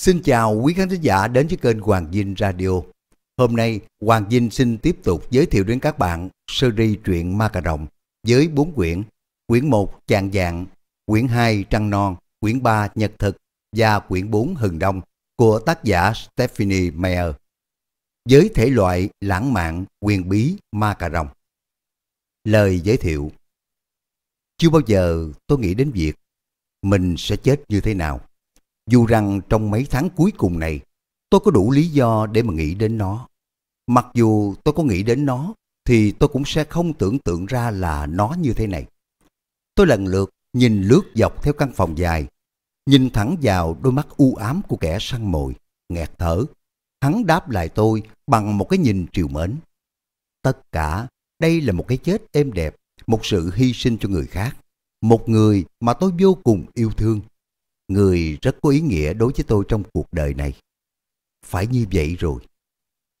Xin chào quý khán giả đến với kênh Hoàng Vinh Radio. Hôm nay, Hoàng Vinh xin tiếp tục giới thiệu đến các bạn series truyện Ma Cà Rồng với 4 quyển. Quyển 1 Chàng Dạng, quyển 2 Trăng Non, quyển 3 Nhật Thực và quyển 4 Hừng Đông của tác giả Stephanie Meyer. Với thể loại lãng mạn, quyền bí, ma cà rồng. Lời giới thiệu Chưa bao giờ tôi nghĩ đến việc mình sẽ chết như thế nào dù rằng trong mấy tháng cuối cùng này, tôi có đủ lý do để mà nghĩ đến nó. Mặc dù tôi có nghĩ đến nó, thì tôi cũng sẽ không tưởng tượng ra là nó như thế này. Tôi lần lượt nhìn lướt dọc theo căn phòng dài, nhìn thẳng vào đôi mắt u ám của kẻ săn mồi, nghẹt thở. Hắn đáp lại tôi bằng một cái nhìn triều mến. Tất cả, đây là một cái chết êm đẹp, một sự hy sinh cho người khác. Một người mà tôi vô cùng yêu thương, Người rất có ý nghĩa đối với tôi trong cuộc đời này. Phải như vậy rồi.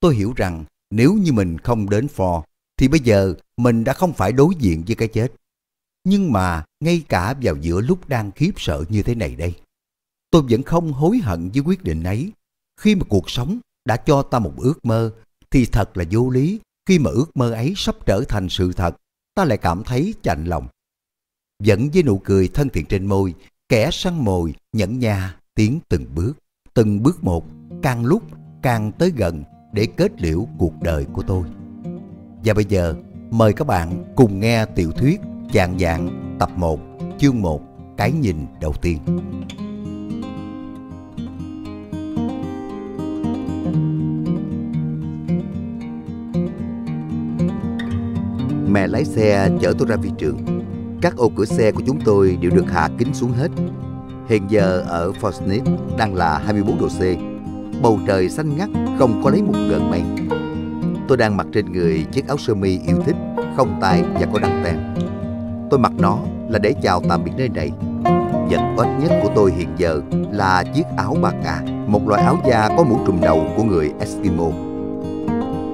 Tôi hiểu rằng nếu như mình không đến phò, thì bây giờ mình đã không phải đối diện với cái chết. Nhưng mà ngay cả vào giữa lúc đang khiếp sợ như thế này đây, tôi vẫn không hối hận với quyết định ấy. Khi mà cuộc sống đã cho ta một ước mơ, thì thật là vô lý khi mà ước mơ ấy sắp trở thành sự thật, ta lại cảm thấy chạnh lòng. Vẫn với nụ cười thân thiện trên môi, Kẻ săn mồi nhẫn nha tiến từng bước, từng bước một, càng lúc càng tới gần để kết liễu cuộc đời của tôi. Và bây giờ, mời các bạn cùng nghe tiểu thuyết Chàng dạng tập 1, chương 1, cái nhìn đầu tiên. Mẹ lái xe chở tôi ra phi trường các ô cửa xe của chúng tôi đều được hạ kính xuống hết. Hiện giờ ở Forsnip đang là 24 độ C. Bầu trời xanh ngắt, không có lấy một gợn mây. Tôi đang mặc trên người chiếc áo sơ mi yêu thích, không tay và có đăng tem. Tôi mặc nó là để chào tạm biệt nơi này. Vật ít nhất của tôi hiện giờ là chiếc áo bạc cà, một loại áo da có mũ trùm đầu của người Eskimo.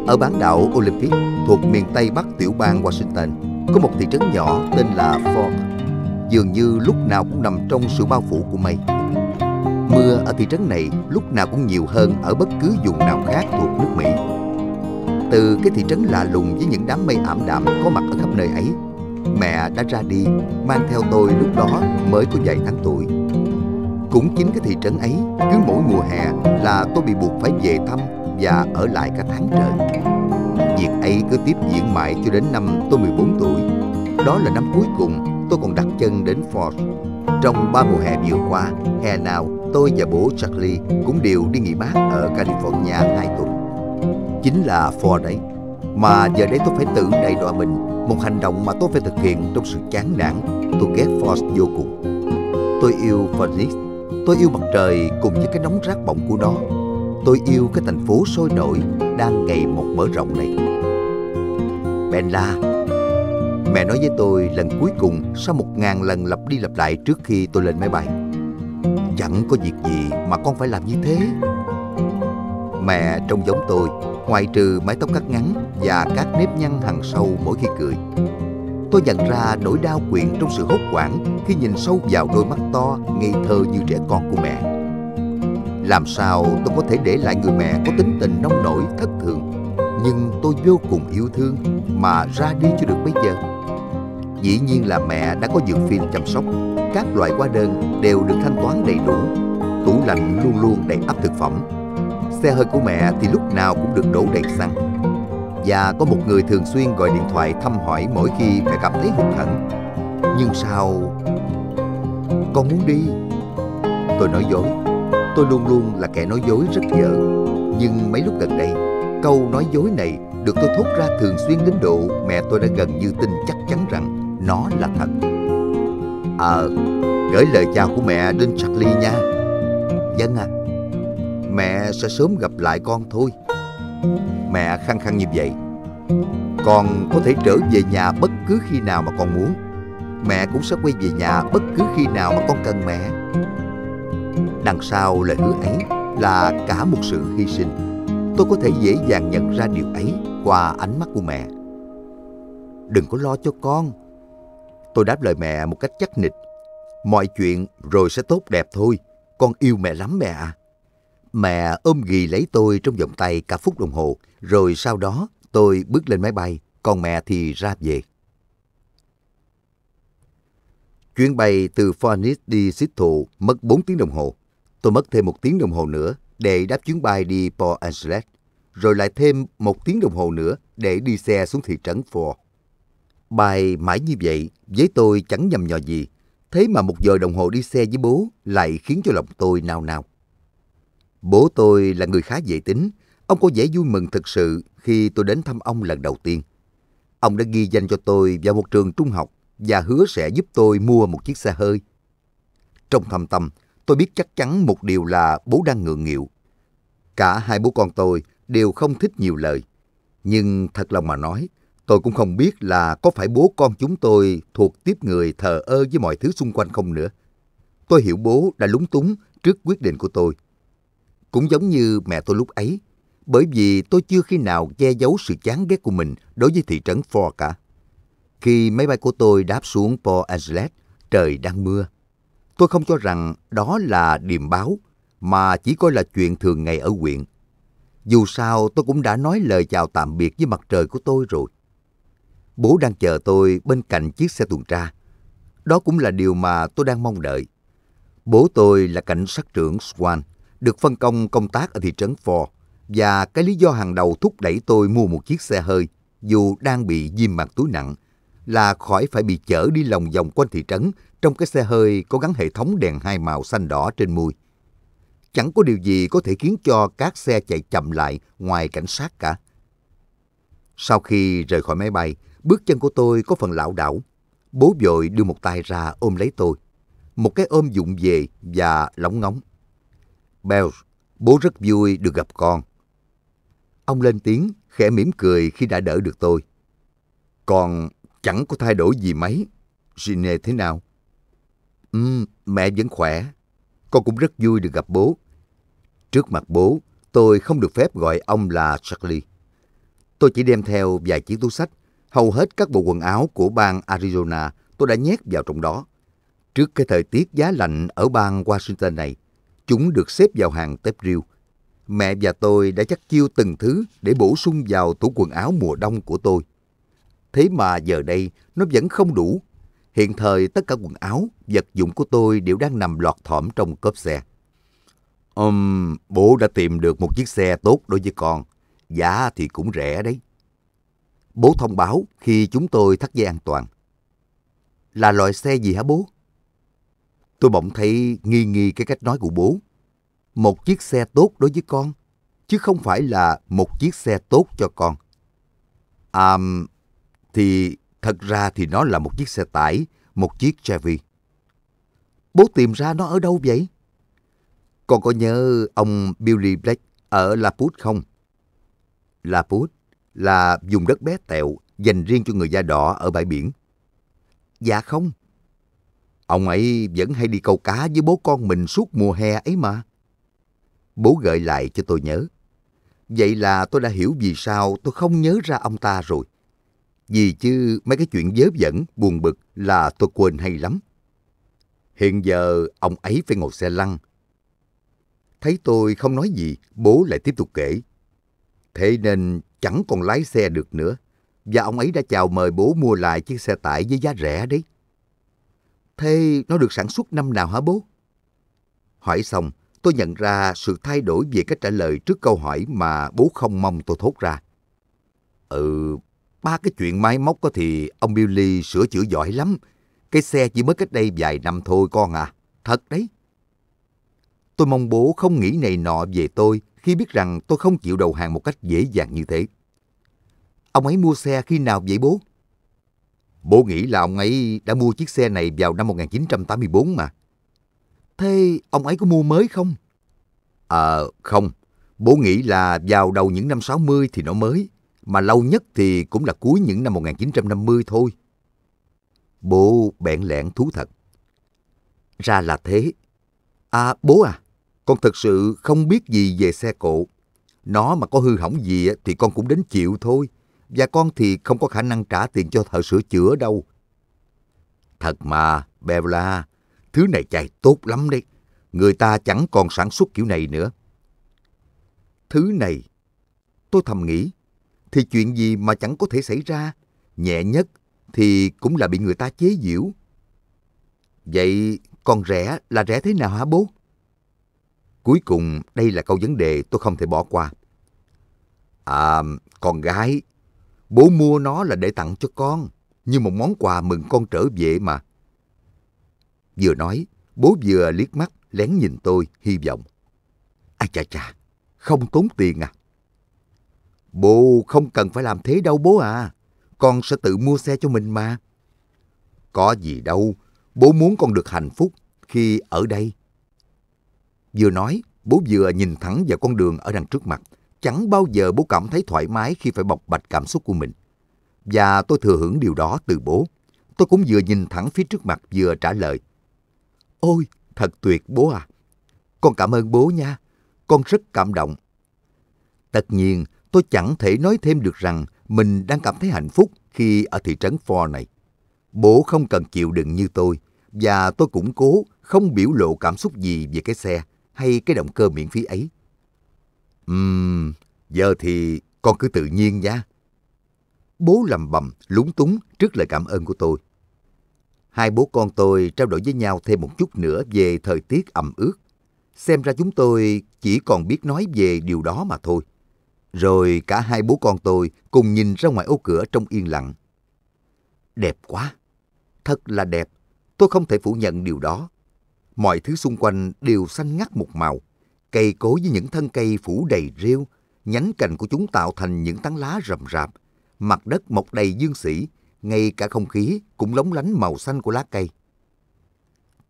Ở bán đảo Olympic thuộc miền Tây Bắc tiểu bang Washington, có một thị trấn nhỏ tên là Fort, dường như lúc nào cũng nằm trong sự bao phủ của mây. Mưa ở thị trấn này lúc nào cũng nhiều hơn ở bất cứ vùng nào khác thuộc nước Mỹ. Từ cái thị trấn lạ lùng với những đám mây ảm đạm có mặt ở khắp nơi ấy, mẹ đã ra đi, mang theo tôi lúc đó mới có vài tháng tuổi. Cũng chính cái thị trấn ấy, cứ mỗi mùa hè là tôi bị buộc phải về thăm và ở lại cả tháng trời việc ấy cứ tiếp diễn mãi cho đến năm tôi 14 tuổi. Đó là năm cuối cùng tôi còn đặt chân đến Ford. Trong ba mùa hè vừa qua, hè nào tôi và bố Charlie cũng đều đi nghỉ mát ở California hai tuần. Chính là Ford đấy, mà giờ đây tôi phải tự đại đọa mình Một hành động mà tôi phải thực hiện trong sự chán nản Tôi ghét Ford vô cùng Tôi yêu Phoenix Tôi yêu mặt trời cùng với cái nóng rát bỏng của nó Tôi yêu cái thành phố sôi nổi Đang ngày một mở rộng này Benla. Mẹ nói với tôi lần cuối cùng sau một ngàn lần lặp đi lặp lại trước khi tôi lên máy bay. Chẳng có việc gì mà con phải làm như thế. Mẹ trông giống tôi, ngoài trừ mái tóc cắt ngắn và các nếp nhăn hằn sâu mỗi khi cười. Tôi nhận ra nỗi đau quyện trong sự hốt hoảng khi nhìn sâu vào đôi mắt to, ngây thơ như trẻ con của mẹ. Làm sao tôi có thể để lại người mẹ có tính tình nông nổi, thất thường nhưng tôi vô cùng yêu thương mà ra đi chưa được mấy giờ dĩ nhiên là mẹ đã có giường phim chăm sóc các loại hóa đơn đều được thanh toán đầy đủ tủ lạnh luôn luôn đầy ắp thực phẩm xe hơi của mẹ thì lúc nào cũng được đổ đầy xăng và có một người thường xuyên gọi điện thoại thăm hỏi mỗi khi mẹ cảm thấy hụt hẫng nhưng sao con muốn đi tôi nói dối tôi luôn luôn là kẻ nói dối rất dở nhưng mấy lúc gần đây câu nói dối này được tôi thốt ra thường xuyên đến độ mẹ tôi đã gần như tin chắc chắn rằng nó là thật. Ờ, à, gửi lời chào của mẹ đến Charlie nha. Dân vâng à, mẹ sẽ sớm gặp lại con thôi. Mẹ khăng khăng như vậy. Con có thể trở về nhà bất cứ khi nào mà con muốn. Mẹ cũng sẽ quay về nhà bất cứ khi nào mà con cần mẹ. Đằng sau lời hứa ấy là cả một sự hy sinh Tôi có thể dễ dàng nhận ra điều ấy qua ánh mắt của mẹ. Đừng có lo cho con. Tôi đáp lời mẹ một cách chắc nịch. Mọi chuyện rồi sẽ tốt đẹp thôi. Con yêu mẹ lắm mẹ à. Mẹ ôm ghì lấy tôi trong vòng tay cả phút đồng hồ. Rồi sau đó tôi bước lên máy bay, còn mẹ thì ra về. Chuyến bay từ Phoenix đi Seattle mất 4 tiếng đồng hồ. Tôi mất thêm một tiếng đồng hồ nữa để đáp chuyến bay đi Port Angeles, rồi lại thêm một tiếng đồng hồ nữa để đi xe xuống thị trấn Ford. Bài mãi như vậy với tôi chẳng nhầm nhò gì, thế mà một giờ đồng hồ đi xe với bố lại khiến cho lòng tôi nao nao. Bố tôi là người khá dễ tính, ông có vẻ vui mừng thực sự khi tôi đến thăm ông lần đầu tiên. Ông đã ghi danh cho tôi vào một trường trung học và hứa sẽ giúp tôi mua một chiếc xe hơi. Trong thâm tâm, tôi biết chắc chắn một điều là bố đang ngượng nghịu. Cả hai bố con tôi đều không thích nhiều lời. Nhưng thật lòng mà nói, tôi cũng không biết là có phải bố con chúng tôi thuộc tiếp người thờ ơ với mọi thứ xung quanh không nữa. Tôi hiểu bố đã lúng túng trước quyết định của tôi. Cũng giống như mẹ tôi lúc ấy, bởi vì tôi chưa khi nào che giấu sự chán ghét của mình đối với thị trấn Ford cả. Khi máy bay của tôi đáp xuống Port Angeles, trời đang mưa, Tôi không cho rằng đó là điềm báo, mà chỉ coi là chuyện thường ngày ở huyện. Dù sao tôi cũng đã nói lời chào tạm biệt với mặt trời của tôi rồi. Bố đang chờ tôi bên cạnh chiếc xe tuần tra. Đó cũng là điều mà tôi đang mong đợi. Bố tôi là cảnh sát trưởng Swan, được phân công công tác ở thị trấn Ford và cái lý do hàng đầu thúc đẩy tôi mua một chiếc xe hơi dù đang bị viêm mạc túi nặng là khỏi phải bị chở đi lòng vòng quanh thị trấn trong cái xe hơi có gắn hệ thống đèn hai màu xanh đỏ trên mui. Chẳng có điều gì có thể khiến cho các xe chạy chậm lại ngoài cảnh sát cả. Sau khi rời khỏi máy bay, bước chân của tôi có phần lảo đảo. Bố vội đưa một tay ra ôm lấy tôi. Một cái ôm dụng về và lóng ngóng. Bells, bố rất vui được gặp con. Ông lên tiếng, khẽ mỉm cười khi đã đỡ được tôi. Còn Chẳng có thay đổi gì mấy. Gine thế nào? Ừ, mẹ vẫn khỏe. Con cũng rất vui được gặp bố. Trước mặt bố, tôi không được phép gọi ông là Charlie. Tôi chỉ đem theo vài chiếc túi sách. Hầu hết các bộ quần áo của bang Arizona tôi đã nhét vào trong đó. Trước cái thời tiết giá lạnh ở bang Washington này, chúng được xếp vào hàng tép riêu. Mẹ và tôi đã chắc chiêu từng thứ để bổ sung vào tủ quần áo mùa đông của tôi. Thế mà giờ đây nó vẫn không đủ. Hiện thời tất cả quần áo, vật dụng của tôi đều đang nằm lọt thỏm trong cốp xe. Um, bố đã tìm được một chiếc xe tốt đối với con. Giá thì cũng rẻ đấy. Bố thông báo khi chúng tôi thắt dây an toàn. Là loại xe gì hả bố? Tôi bỗng thấy nghi nghi cái cách nói của bố. Một chiếc xe tốt đối với con, chứ không phải là một chiếc xe tốt cho con. À, thì thật ra thì nó là một chiếc xe tải, một chiếc Chevy. Bố tìm ra nó ở đâu vậy? Con có nhớ ông Billy Black ở La không? La là vùng đất bé tẹo dành riêng cho người da đỏ ở bãi biển. Dạ không. Ông ấy vẫn hay đi câu cá với bố con mình suốt mùa hè ấy mà. Bố gợi lại cho tôi nhớ. Vậy là tôi đã hiểu vì sao tôi không nhớ ra ông ta rồi. Vì chứ mấy cái chuyện dớp dẫn, buồn bực là tôi quên hay lắm. Hiện giờ ông ấy phải ngồi xe lăn. Thấy tôi không nói gì, bố lại tiếp tục kể. Thế nên chẳng còn lái xe được nữa. Và ông ấy đã chào mời bố mua lại chiếc xe tải với giá rẻ đấy. Thế nó được sản xuất năm nào hả bố? Hỏi xong, tôi nhận ra sự thay đổi về cách trả lời trước câu hỏi mà bố không mong tôi thốt ra. Ừ, Ba cái chuyện máy móc có thì ông Billy sửa chữa giỏi lắm. Cái xe chỉ mới cách đây vài năm thôi con à. Thật đấy. Tôi mong bố không nghĩ này nọ về tôi khi biết rằng tôi không chịu đầu hàng một cách dễ dàng như thế. Ông ấy mua xe khi nào vậy bố? Bố nghĩ là ông ấy đã mua chiếc xe này vào năm 1984 mà. Thế ông ấy có mua mới không? Ờ, à, không. Bố nghĩ là vào đầu những năm 60 thì nó mới mà lâu nhất thì cũng là cuối những năm 1950 thôi. Bố bẹn lẻn thú thật. Ra là thế. À bố à, con thật sự không biết gì về xe cộ. Nó mà có hư hỏng gì thì con cũng đến chịu thôi. Và con thì không có khả năng trả tiền cho thợ sửa chữa đâu. Thật mà, Bella, thứ này chạy tốt lắm đấy. Người ta chẳng còn sản xuất kiểu này nữa. Thứ này, tôi thầm nghĩ, thì chuyện gì mà chẳng có thể xảy ra, nhẹ nhất thì cũng là bị người ta chế giễu. Vậy còn rẻ là rẻ thế nào hả bố? Cuối cùng đây là câu vấn đề tôi không thể bỏ qua. À, con gái, bố mua nó là để tặng cho con, như một món quà mừng con trở về mà. Vừa nói, bố vừa liếc mắt lén nhìn tôi hy vọng. ai chà chà, không tốn tiền à. Bố không cần phải làm thế đâu bố à. Con sẽ tự mua xe cho mình mà. Có gì đâu, bố muốn con được hạnh phúc khi ở đây. Vừa nói, bố vừa nhìn thẳng vào con đường ở đằng trước mặt. Chẳng bao giờ bố cảm thấy thoải mái khi phải bộc bạch cảm xúc của mình. Và tôi thừa hưởng điều đó từ bố. Tôi cũng vừa nhìn thẳng phía trước mặt vừa trả lời. Ôi, thật tuyệt bố à. Con cảm ơn bố nha. Con rất cảm động. Tất nhiên, tôi chẳng thể nói thêm được rằng mình đang cảm thấy hạnh phúc khi ở thị trấn Ford này. Bố không cần chịu đựng như tôi, và tôi cũng cố không biểu lộ cảm xúc gì về cái xe hay cái động cơ miễn phí ấy. Ừm, uhm, giờ thì con cứ tự nhiên nha. Bố lầm bầm, lúng túng trước lời cảm ơn của tôi. Hai bố con tôi trao đổi với nhau thêm một chút nữa về thời tiết ẩm ướt. Xem ra chúng tôi chỉ còn biết nói về điều đó mà thôi. Rồi cả hai bố con tôi cùng nhìn ra ngoài ô cửa trong yên lặng. Đẹp quá! Thật là đẹp! Tôi không thể phủ nhận điều đó. Mọi thứ xung quanh đều xanh ngắt một màu. Cây cối với những thân cây phủ đầy rêu, nhánh cành của chúng tạo thành những tán lá rậm rạp. Mặt đất mọc đầy dương sĩ, ngay cả không khí cũng lóng lánh màu xanh của lá cây.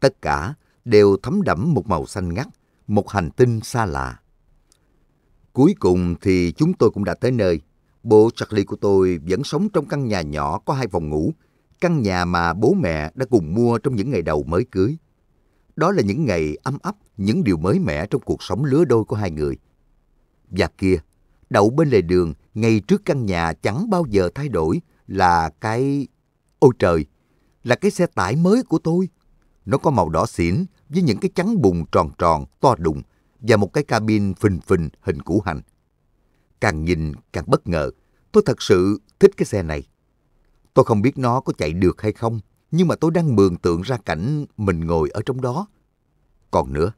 Tất cả đều thấm đẫm một màu xanh ngắt, một hành tinh xa lạ. Cuối cùng thì chúng tôi cũng đã tới nơi. Bộ Charlie của tôi vẫn sống trong căn nhà nhỏ có hai phòng ngủ, căn nhà mà bố mẹ đã cùng mua trong những ngày đầu mới cưới. Đó là những ngày ấm áp, những điều mới mẻ trong cuộc sống lứa đôi của hai người. Và kia, đậu bên lề đường, ngay trước căn nhà chẳng bao giờ thay đổi là cái... Ôi trời! Là cái xe tải mới của tôi! Nó có màu đỏ xỉn với những cái trắng bùng tròn tròn, to đùng, và một cái cabin phình phình hình củ hành. Càng nhìn càng bất ngờ, tôi thật sự thích cái xe này. Tôi không biết nó có chạy được hay không, nhưng mà tôi đang mường tượng ra cảnh mình ngồi ở trong đó. Còn nữa,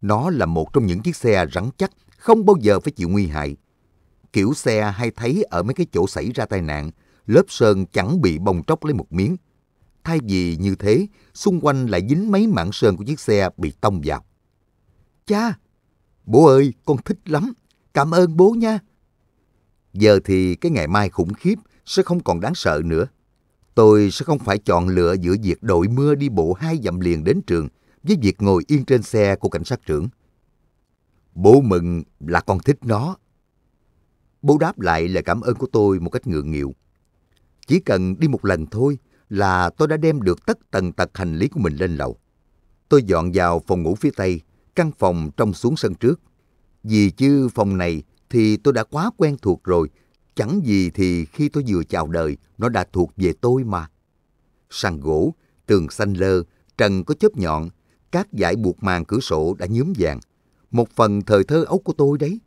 nó là một trong những chiếc xe rắn chắc, không bao giờ phải chịu nguy hại. Kiểu xe hay thấy ở mấy cái chỗ xảy ra tai nạn, lớp sơn chẳng bị bong tróc lấy một miếng. Thay vì như thế, xung quanh lại dính mấy mảng sơn của chiếc xe bị tông vào. Cha, Bố ơi, con thích lắm. Cảm ơn bố nha. Giờ thì cái ngày mai khủng khiếp sẽ không còn đáng sợ nữa. Tôi sẽ không phải chọn lựa giữa việc đội mưa đi bộ hai dặm liền đến trường với việc ngồi yên trên xe của cảnh sát trưởng. Bố mừng là con thích nó. Bố đáp lại lời cảm ơn của tôi một cách ngượng nghịu. Chỉ cần đi một lần thôi là tôi đã đem được tất tần tật hành lý của mình lên lầu. Tôi dọn vào phòng ngủ phía Tây căn phòng trong xuống sân trước. Vì chứ phòng này thì tôi đã quá quen thuộc rồi, chẳng gì thì khi tôi vừa chào đời nó đã thuộc về tôi mà. Sàn gỗ, tường xanh lơ, trần có chớp nhọn, các dải buộc màn cửa sổ đã nhúm vàng. Một phần thời thơ ấu của tôi đấy.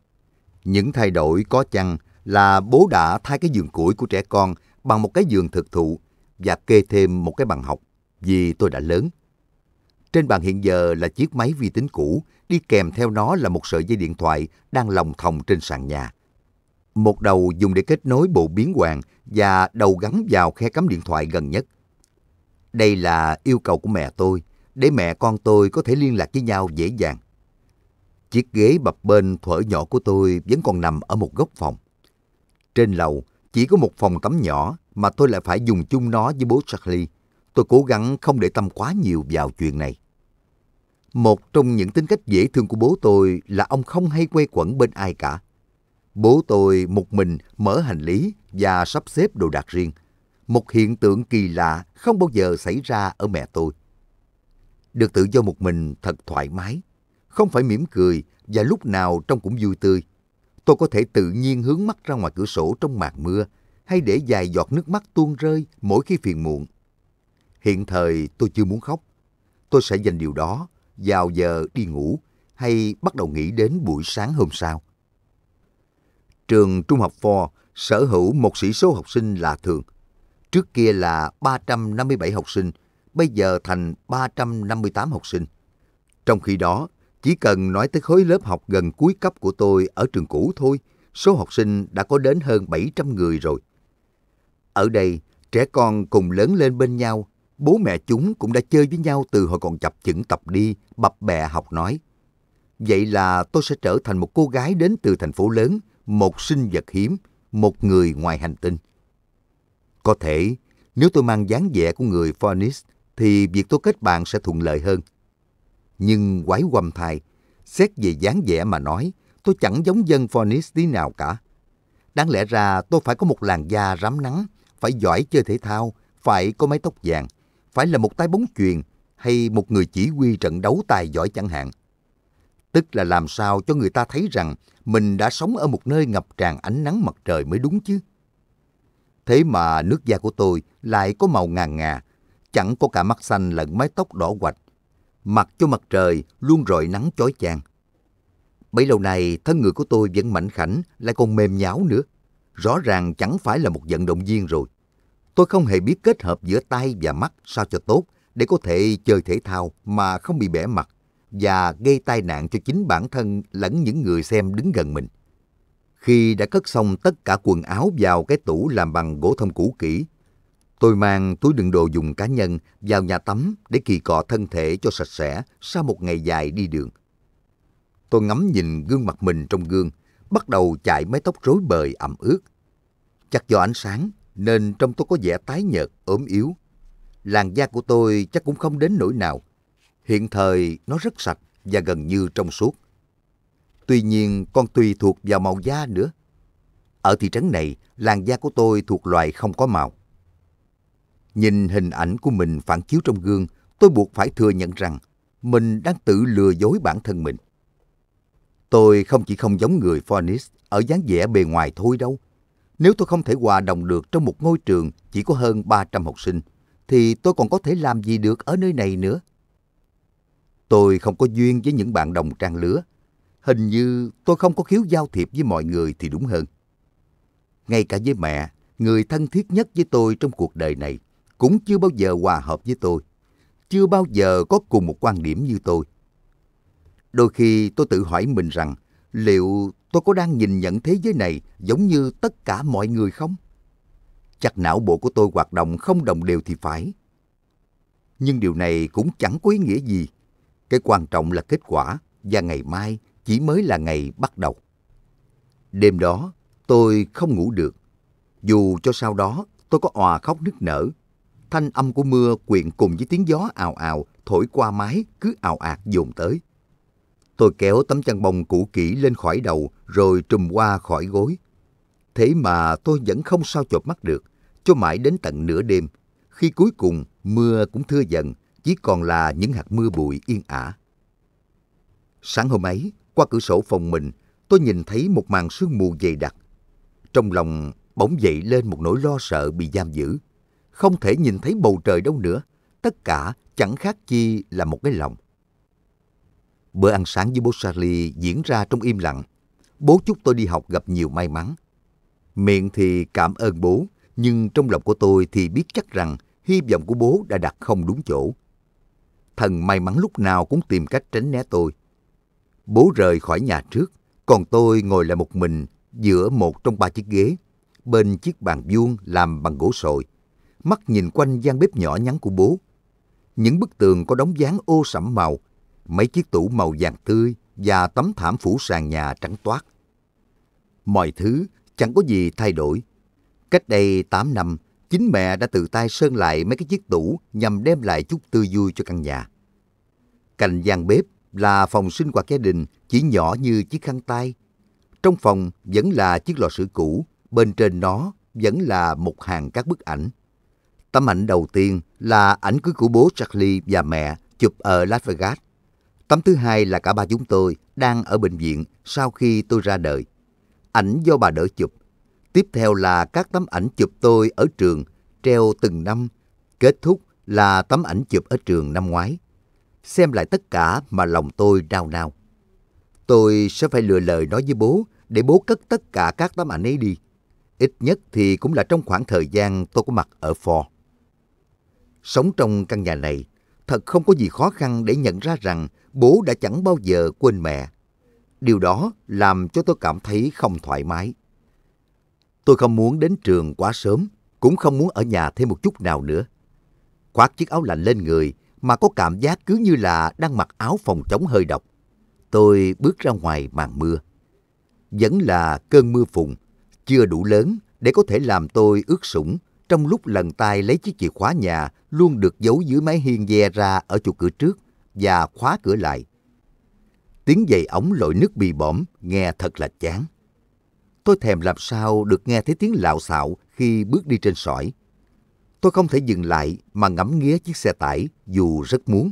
Những thay đổi có chăng là bố đã thay cái giường củi của trẻ con bằng một cái giường thực thụ và kê thêm một cái bàn học vì tôi đã lớn trên bàn hiện giờ là chiếc máy vi tính cũ, đi kèm theo nó là một sợi dây điện thoại đang lòng thòng trên sàn nhà. Một đầu dùng để kết nối bộ biến hoàng và đầu gắn vào khe cắm điện thoại gần nhất. Đây là yêu cầu của mẹ tôi, để mẹ con tôi có thể liên lạc với nhau dễ dàng. Chiếc ghế bập bên thuở nhỏ của tôi vẫn còn nằm ở một góc phòng. Trên lầu chỉ có một phòng tắm nhỏ mà tôi lại phải dùng chung nó với bố Charlie tôi cố gắng không để tâm quá nhiều vào chuyện này. Một trong những tính cách dễ thương của bố tôi là ông không hay quay quẩn bên ai cả. Bố tôi một mình mở hành lý và sắp xếp đồ đạc riêng. Một hiện tượng kỳ lạ không bao giờ xảy ra ở mẹ tôi. Được tự do một mình thật thoải mái, không phải mỉm cười và lúc nào trông cũng vui tươi. Tôi có thể tự nhiên hướng mắt ra ngoài cửa sổ trong màn mưa hay để dài giọt nước mắt tuôn rơi mỗi khi phiền muộn. Hiện thời tôi chưa muốn khóc. Tôi sẽ dành điều đó vào giờ đi ngủ hay bắt đầu nghĩ đến buổi sáng hôm sau. Trường Trung học Phò sở hữu một sĩ số học sinh là thường. Trước kia là 357 học sinh, bây giờ thành 358 học sinh. Trong khi đó, chỉ cần nói tới khối lớp học gần cuối cấp của tôi ở trường cũ thôi, số học sinh đã có đến hơn 700 người rồi. Ở đây, trẻ con cùng lớn lên bên nhau bố mẹ chúng cũng đã chơi với nhau từ hồi còn chập chững tập đi, bập bẹ học nói. Vậy là tôi sẽ trở thành một cô gái đến từ thành phố lớn, một sinh vật hiếm, một người ngoài hành tinh. Có thể, nếu tôi mang dáng vẻ của người Phoenix, thì việc tôi kết bạn sẽ thuận lợi hơn. Nhưng quái quăm thai, xét về dáng vẻ mà nói, tôi chẳng giống dân Phoenix tí nào cả. Đáng lẽ ra tôi phải có một làn da rám nắng, phải giỏi chơi thể thao, phải có mái tóc vàng – phải là một tay bóng chuyền hay một người chỉ huy trận đấu tài giỏi chẳng hạn. Tức là làm sao cho người ta thấy rằng mình đã sống ở một nơi ngập tràn ánh nắng mặt trời mới đúng chứ. Thế mà nước da của tôi lại có màu ngà ngà, chẳng có cả mắt xanh lẫn mái tóc đỏ quạch, mặc cho mặt trời luôn rọi nắng chói chang. Bấy lâu nay thân người của tôi vẫn mảnh khảnh lại còn mềm nhão nữa, rõ ràng chẳng phải là một vận động viên rồi. Tôi không hề biết kết hợp giữa tay và mắt sao cho tốt để có thể chơi thể thao mà không bị bẻ mặt và gây tai nạn cho chính bản thân lẫn những người xem đứng gần mình. Khi đã cất xong tất cả quần áo vào cái tủ làm bằng gỗ thông cũ kỹ, tôi mang túi đựng đồ dùng cá nhân vào nhà tắm để kỳ cọ thân thể cho sạch sẽ sau một ngày dài đi đường. Tôi ngắm nhìn gương mặt mình trong gương, bắt đầu chạy mái tóc rối bời ẩm ướt. Chắc do ánh sáng nên trông tôi có vẻ tái nhợt, ốm yếu. Làn da của tôi chắc cũng không đến nỗi nào. Hiện thời nó rất sạch và gần như trong suốt. Tuy nhiên con tùy thuộc vào màu da nữa. Ở thị trấn này, làn da của tôi thuộc loại không có màu. Nhìn hình ảnh của mình phản chiếu trong gương, tôi buộc phải thừa nhận rằng mình đang tự lừa dối bản thân mình. Tôi không chỉ không giống người Phoenix ở dáng vẻ bề ngoài thôi đâu, nếu tôi không thể hòa đồng được trong một ngôi trường chỉ có hơn 300 học sinh, thì tôi còn có thể làm gì được ở nơi này nữa? Tôi không có duyên với những bạn đồng trang lứa. Hình như tôi không có khiếu giao thiệp với mọi người thì đúng hơn. Ngay cả với mẹ, người thân thiết nhất với tôi trong cuộc đời này, cũng chưa bao giờ hòa hợp với tôi. Chưa bao giờ có cùng một quan điểm như tôi. Đôi khi tôi tự hỏi mình rằng liệu tôi có đang nhìn nhận thế giới này giống như tất cả mọi người không? Chắc não bộ của tôi hoạt động không đồng đều thì phải. Nhưng điều này cũng chẳng có ý nghĩa gì. Cái quan trọng là kết quả và ngày mai chỉ mới là ngày bắt đầu. Đêm đó, tôi không ngủ được. Dù cho sau đó tôi có òa khóc nức nở, thanh âm của mưa quyện cùng với tiếng gió ào ào thổi qua mái cứ ào ạt dồn tới. Tôi kéo tấm chăn bông cũ kỹ lên khỏi đầu rồi trùm qua khỏi gối. Thế mà tôi vẫn không sao chột mắt được, cho mãi đến tận nửa đêm. Khi cuối cùng mưa cũng thưa dần, chỉ còn là những hạt mưa bụi yên ả. Sáng hôm ấy, qua cửa sổ phòng mình, tôi nhìn thấy một màn sương mù dày đặc. Trong lòng bỗng dậy lên một nỗi lo sợ bị giam giữ. Không thể nhìn thấy bầu trời đâu nữa, tất cả chẳng khác chi là một cái lòng. Bữa ăn sáng với bố Sally diễn ra trong im lặng. Bố chúc tôi đi học gặp nhiều may mắn. Miệng thì cảm ơn bố, nhưng trong lòng của tôi thì biết chắc rằng hy vọng của bố đã đặt không đúng chỗ. Thần may mắn lúc nào cũng tìm cách tránh né tôi. Bố rời khỏi nhà trước, còn tôi ngồi lại một mình giữa một trong ba chiếc ghế, bên chiếc bàn vuông làm bằng gỗ sồi. Mắt nhìn quanh gian bếp nhỏ nhắn của bố. Những bức tường có đóng dáng ô sẫm màu mấy chiếc tủ màu vàng tươi và tấm thảm phủ sàn nhà trắng toát. Mọi thứ chẳng có gì thay đổi. Cách đây 8 năm, chính mẹ đã tự tay sơn lại mấy cái chiếc tủ nhằm đem lại chút tươi vui cho căn nhà. Cành gian bếp là phòng sinh hoạt gia đình chỉ nhỏ như chiếc khăn tay. Trong phòng vẫn là chiếc lò sưởi cũ, bên trên nó vẫn là một hàng các bức ảnh. Tấm ảnh đầu tiên là ảnh cưới của bố Charlie và mẹ chụp ở Las Vegas. Tấm thứ hai là cả ba chúng tôi đang ở bệnh viện sau khi tôi ra đời. Ảnh do bà đỡ chụp. Tiếp theo là các tấm ảnh chụp tôi ở trường, treo từng năm. Kết thúc là tấm ảnh chụp ở trường năm ngoái. Xem lại tất cả mà lòng tôi đau nao. Tôi sẽ phải lừa lời nói với bố để bố cất tất cả các tấm ảnh ấy đi. Ít nhất thì cũng là trong khoảng thời gian tôi có mặt ở phò. Sống trong căn nhà này, thật không có gì khó khăn để nhận ra rằng bố đã chẳng bao giờ quên mẹ. Điều đó làm cho tôi cảm thấy không thoải mái. Tôi không muốn đến trường quá sớm, cũng không muốn ở nhà thêm một chút nào nữa. Khoác chiếc áo lạnh lên người mà có cảm giác cứ như là đang mặc áo phòng chống hơi độc. Tôi bước ra ngoài màn mưa. Vẫn là cơn mưa phùn, chưa đủ lớn để có thể làm tôi ướt sũng trong lúc lần tay lấy chiếc chìa khóa nhà luôn được giấu dưới mái hiên ve ra ở chỗ cửa trước và khóa cửa lại. Tiếng giày ống lội nước bì bõm nghe thật là chán. Tôi thèm làm sao được nghe thấy tiếng lạo xạo khi bước đi trên sỏi. Tôi không thể dừng lại mà ngắm nghía chiếc xe tải dù rất muốn.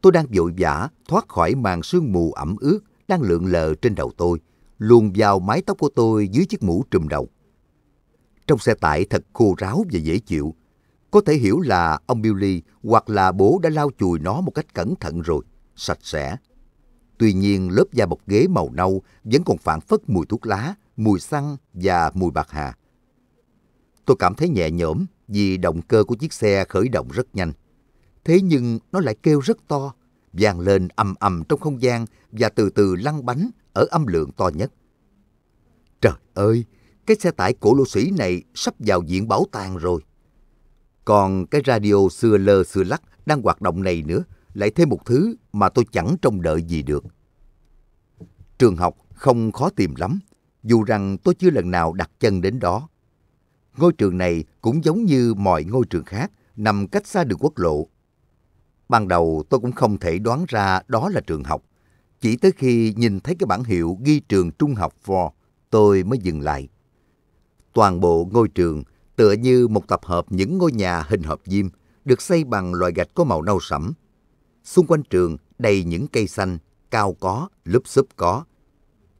Tôi đang vội vã thoát khỏi màn sương mù ẩm ướt đang lượn lờ trên đầu tôi, luồn vào mái tóc của tôi dưới chiếc mũ trùm đầu trong xe tải thật khô ráo và dễ chịu. Có thể hiểu là ông Billy hoặc là bố đã lau chùi nó một cách cẩn thận rồi, sạch sẽ. Tuy nhiên lớp da bọc ghế màu nâu vẫn còn phản phất mùi thuốc lá, mùi xăng và mùi bạc hà. Tôi cảm thấy nhẹ nhõm vì động cơ của chiếc xe khởi động rất nhanh. Thế nhưng nó lại kêu rất to, vang lên ầm ầm trong không gian và từ từ lăn bánh ở âm lượng to nhất. Trời ơi, cái xe tải cổ lô sĩ này sắp vào diện bảo tàng rồi. Còn cái radio xưa lơ xưa lắc đang hoạt động này nữa, lại thêm một thứ mà tôi chẳng trông đợi gì được. Trường học không khó tìm lắm, dù rằng tôi chưa lần nào đặt chân đến đó. Ngôi trường này cũng giống như mọi ngôi trường khác, nằm cách xa đường quốc lộ. Ban đầu tôi cũng không thể đoán ra đó là trường học. Chỉ tới khi nhìn thấy cái bảng hiệu ghi trường trung học for, tôi mới dừng lại. Toàn bộ ngôi trường tựa như một tập hợp những ngôi nhà hình hợp diêm được xây bằng loại gạch có màu nâu sẫm. Xung quanh trường đầy những cây xanh, cao có, lúp xúp có.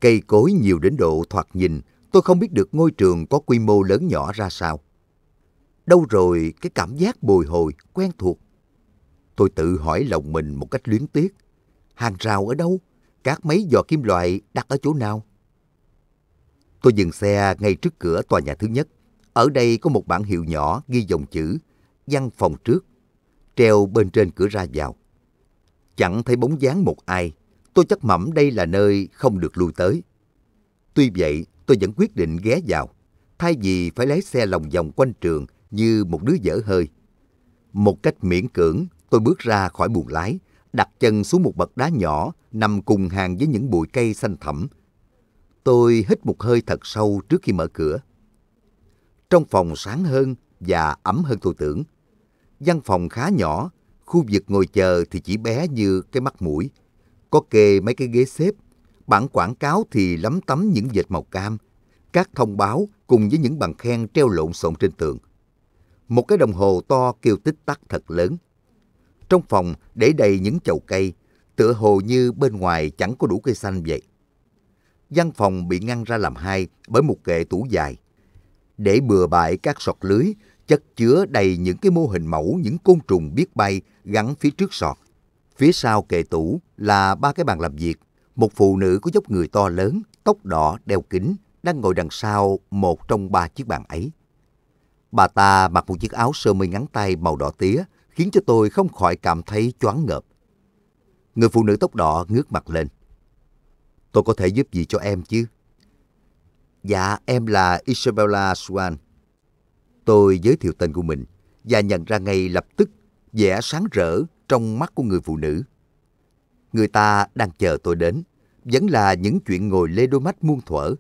Cây cối nhiều đến độ thoạt nhìn, tôi không biết được ngôi trường có quy mô lớn nhỏ ra sao. Đâu rồi cái cảm giác bồi hồi, quen thuộc. Tôi tự hỏi lòng mình một cách luyến tiếc. Hàng rào ở đâu? Các mấy giò kim loại đặt ở chỗ nào? Tôi dừng xe ngay trước cửa tòa nhà thứ nhất. Ở đây có một bảng hiệu nhỏ ghi dòng chữ văn phòng trước, treo bên trên cửa ra vào. Chẳng thấy bóng dáng một ai, tôi chắc mẩm đây là nơi không được lui tới. Tuy vậy, tôi vẫn quyết định ghé vào, thay vì phải lái xe lòng vòng quanh trường như một đứa dở hơi. Một cách miễn cưỡng, tôi bước ra khỏi buồng lái, đặt chân xuống một bậc đá nhỏ nằm cùng hàng với những bụi cây xanh thẳm Tôi hít một hơi thật sâu trước khi mở cửa. Trong phòng sáng hơn và ấm hơn tôi tưởng. Văn phòng khá nhỏ, khu vực ngồi chờ thì chỉ bé như cái mắt mũi. Có kê mấy cái ghế xếp, bản quảng cáo thì lấm tấm những dệt màu cam, các thông báo cùng với những bằng khen treo lộn xộn trên tường. Một cái đồng hồ to kêu tích tắc thật lớn. Trong phòng để đầy những chậu cây, tựa hồ như bên ngoài chẳng có đủ cây xanh vậy văn phòng bị ngăn ra làm hai bởi một kệ tủ dài. Để bừa bãi các sọt lưới, chất chứa đầy những cái mô hình mẫu những côn trùng biết bay gắn phía trước sọt. Phía sau kệ tủ là ba cái bàn làm việc. Một phụ nữ có dốc người to lớn, tóc đỏ đeo kính, đang ngồi đằng sau một trong ba chiếc bàn ấy. Bà ta mặc một chiếc áo sơ mi ngắn tay màu đỏ tía, khiến cho tôi không khỏi cảm thấy choáng ngợp. Người phụ nữ tóc đỏ ngước mặt lên. Tôi có thể giúp gì cho em chứ? Dạ, em là Isabella Swan. Tôi giới thiệu tên của mình và nhận ra ngay lập tức vẻ sáng rỡ trong mắt của người phụ nữ. Người ta đang chờ tôi đến, vẫn là những chuyện ngồi lê đôi mắt muôn thuở.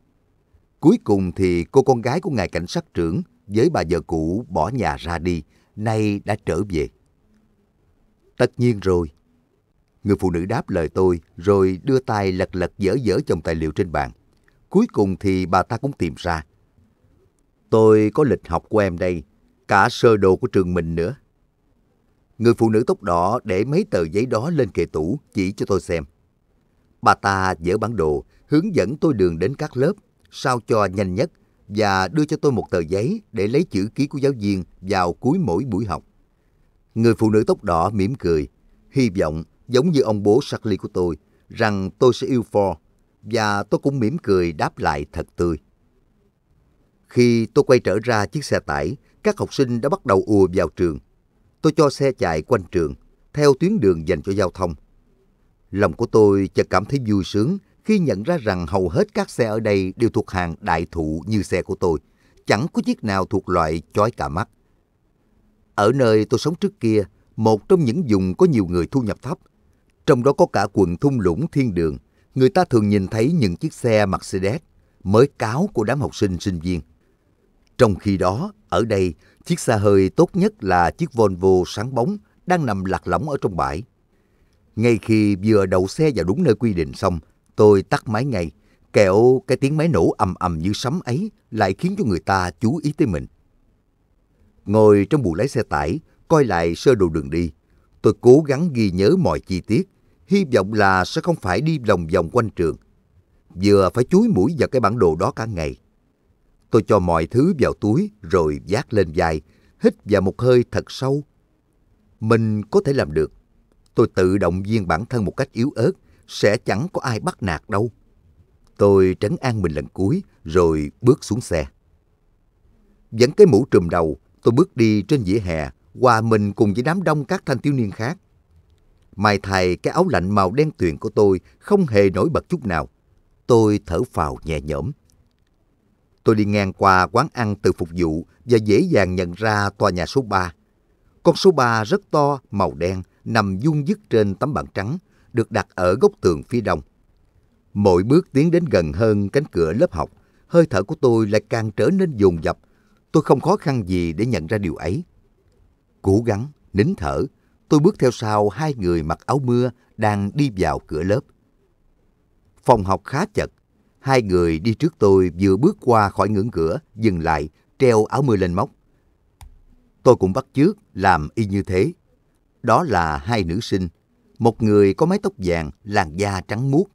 Cuối cùng thì cô con gái của ngài cảnh sát trưởng với bà vợ cũ bỏ nhà ra đi, nay đã trở về. Tất nhiên rồi, Người phụ nữ đáp lời tôi rồi đưa tay lật lật dở dở chồng tài liệu trên bàn. Cuối cùng thì bà ta cũng tìm ra. Tôi có lịch học của em đây, cả sơ đồ của trường mình nữa. Người phụ nữ tóc đỏ để mấy tờ giấy đó lên kệ tủ chỉ cho tôi xem. Bà ta dở bản đồ, hướng dẫn tôi đường đến các lớp, sao cho nhanh nhất và đưa cho tôi một tờ giấy để lấy chữ ký của giáo viên vào cuối mỗi buổi học. Người phụ nữ tóc đỏ mỉm cười, hy vọng giống như ông bố Charlie của tôi, rằng tôi sẽ yêu Ford, và tôi cũng mỉm cười đáp lại thật tươi. Khi tôi quay trở ra chiếc xe tải, các học sinh đã bắt đầu ùa vào trường. Tôi cho xe chạy quanh trường, theo tuyến đường dành cho giao thông. Lòng của tôi chợt cảm thấy vui sướng khi nhận ra rằng hầu hết các xe ở đây đều thuộc hàng đại thụ như xe của tôi. Chẳng có chiếc nào thuộc loại chói cả mắt. Ở nơi tôi sống trước kia, một trong những vùng có nhiều người thu nhập thấp, trong đó có cả quận thung lũng thiên đường, người ta thường nhìn thấy những chiếc xe Mercedes mới cáo của đám học sinh sinh viên. Trong khi đó, ở đây, chiếc xe hơi tốt nhất là chiếc Volvo sáng bóng đang nằm lạc lõng ở trong bãi. Ngay khi vừa đậu xe vào đúng nơi quy định xong, tôi tắt máy ngay, kẹo cái tiếng máy nổ ầm ầm như sấm ấy lại khiến cho người ta chú ý tới mình. Ngồi trong buồng lái xe tải, coi lại sơ đồ đường đi, tôi cố gắng ghi nhớ mọi chi tiết hy vọng là sẽ không phải đi lòng vòng quanh trường. Vừa phải chuối mũi vào cái bản đồ đó cả ngày. Tôi cho mọi thứ vào túi rồi vác lên vai, hít vào một hơi thật sâu. Mình có thể làm được. Tôi tự động viên bản thân một cách yếu ớt, sẽ chẳng có ai bắt nạt đâu. Tôi trấn an mình lần cuối rồi bước xuống xe. Dẫn cái mũ trùm đầu, tôi bước đi trên vỉa hè, hòa mình cùng với đám đông các thanh thiếu niên khác. Mai thay cái áo lạnh màu đen tuyền của tôi không hề nổi bật chút nào. Tôi thở phào nhẹ nhõm. Tôi đi ngang qua quán ăn từ phục vụ và dễ dàng nhận ra tòa nhà số 3. Con số 3 rất to, màu đen, nằm dung dứt trên tấm bảng trắng, được đặt ở góc tường phía đông. Mỗi bước tiến đến gần hơn cánh cửa lớp học, hơi thở của tôi lại càng trở nên dồn dập. Tôi không khó khăn gì để nhận ra điều ấy. Cố gắng, nín thở, tôi bước theo sau hai người mặc áo mưa đang đi vào cửa lớp. Phòng học khá chật, hai người đi trước tôi vừa bước qua khỏi ngưỡng cửa, dừng lại, treo áo mưa lên móc. Tôi cũng bắt chước làm y như thế. Đó là hai nữ sinh, một người có mái tóc vàng, làn da trắng muốt,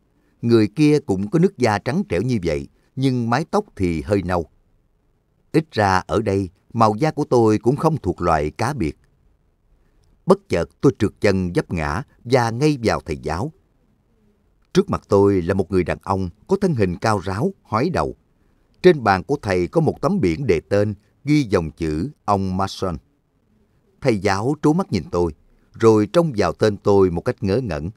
người kia cũng có nước da trắng trẻo như vậy, nhưng mái tóc thì hơi nâu. Ít ra ở đây, màu da của tôi cũng không thuộc loại cá biệt bất chợt tôi trượt chân dấp ngã và ngay vào thầy giáo. Trước mặt tôi là một người đàn ông có thân hình cao ráo, hói đầu. Trên bàn của thầy có một tấm biển đề tên ghi dòng chữ ông Mason. Thầy giáo trố mắt nhìn tôi, rồi trông vào tên tôi một cách ngớ ngẩn.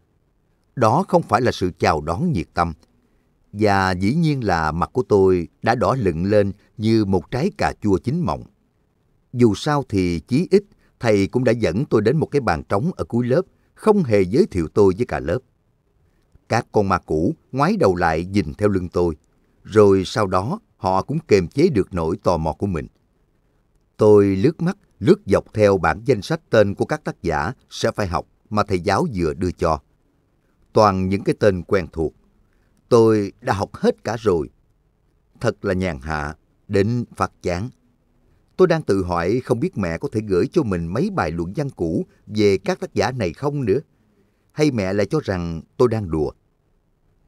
Đó không phải là sự chào đón nhiệt tâm, và dĩ nhiên là mặt của tôi đã đỏ lựng lên như một trái cà chua chín mọng. Dù sao thì chí ít thầy cũng đã dẫn tôi đến một cái bàn trống ở cuối lớp, không hề giới thiệu tôi với cả lớp. Các con ma cũ ngoái đầu lại nhìn theo lưng tôi, rồi sau đó họ cũng kềm chế được nỗi tò mò của mình. Tôi lướt mắt, lướt dọc theo bản danh sách tên của các tác giả sẽ phải học mà thầy giáo vừa đưa cho. Toàn những cái tên quen thuộc. Tôi đã học hết cả rồi. Thật là nhàn hạ, đến phát chán. Tôi đang tự hỏi không biết mẹ có thể gửi cho mình mấy bài luận văn cũ về các tác giả này không nữa. Hay mẹ lại cho rằng tôi đang đùa.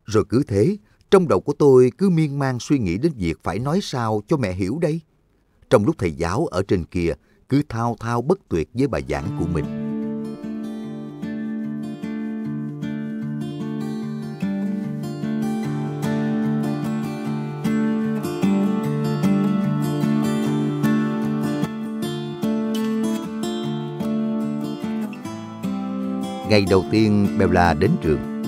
Rồi cứ thế, trong đầu của tôi cứ miên man suy nghĩ đến việc phải nói sao cho mẹ hiểu đây. Trong lúc thầy giáo ở trên kia cứ thao thao bất tuyệt với bài giảng của mình. Ngày đầu tiên Bella đến trường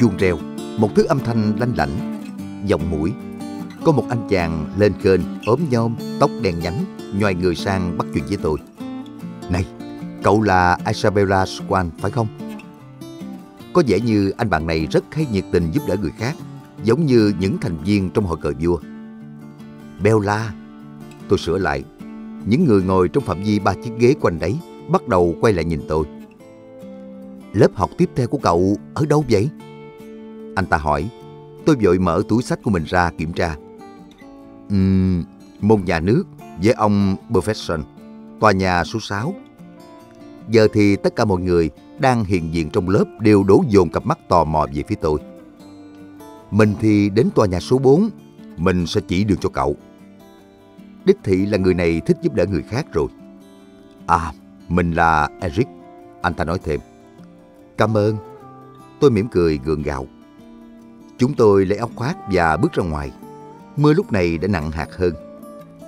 Chuông reo Một thứ âm thanh lanh lảnh Giọng mũi Có một anh chàng lên kênh ốm nhom Tóc đen nhánh Nhoài người sang bắt chuyện với tôi Này Cậu là Isabella Swan phải không? Có vẻ như anh bạn này rất hay nhiệt tình giúp đỡ người khác Giống như những thành viên trong hội cờ vua Bella Tôi sửa lại Những người ngồi trong phạm vi ba chiếc ghế quanh đấy Bắt đầu quay lại nhìn tôi lớp học tiếp theo của cậu ở đâu vậy? Anh ta hỏi, tôi vội mở túi sách của mình ra kiểm tra. Uhm, môn nhà nước với ông Perfection, tòa nhà số 6. Giờ thì tất cả mọi người đang hiện diện trong lớp đều đổ dồn cặp mắt tò mò về phía tôi. Mình thì đến tòa nhà số 4, mình sẽ chỉ đường cho cậu. Đích thị là người này thích giúp đỡ người khác rồi. À, mình là Eric, anh ta nói thêm. Cảm ơn. Tôi mỉm cười gượng gạo. Chúng tôi lấy áo khoác và bước ra ngoài. Mưa lúc này đã nặng hạt hơn.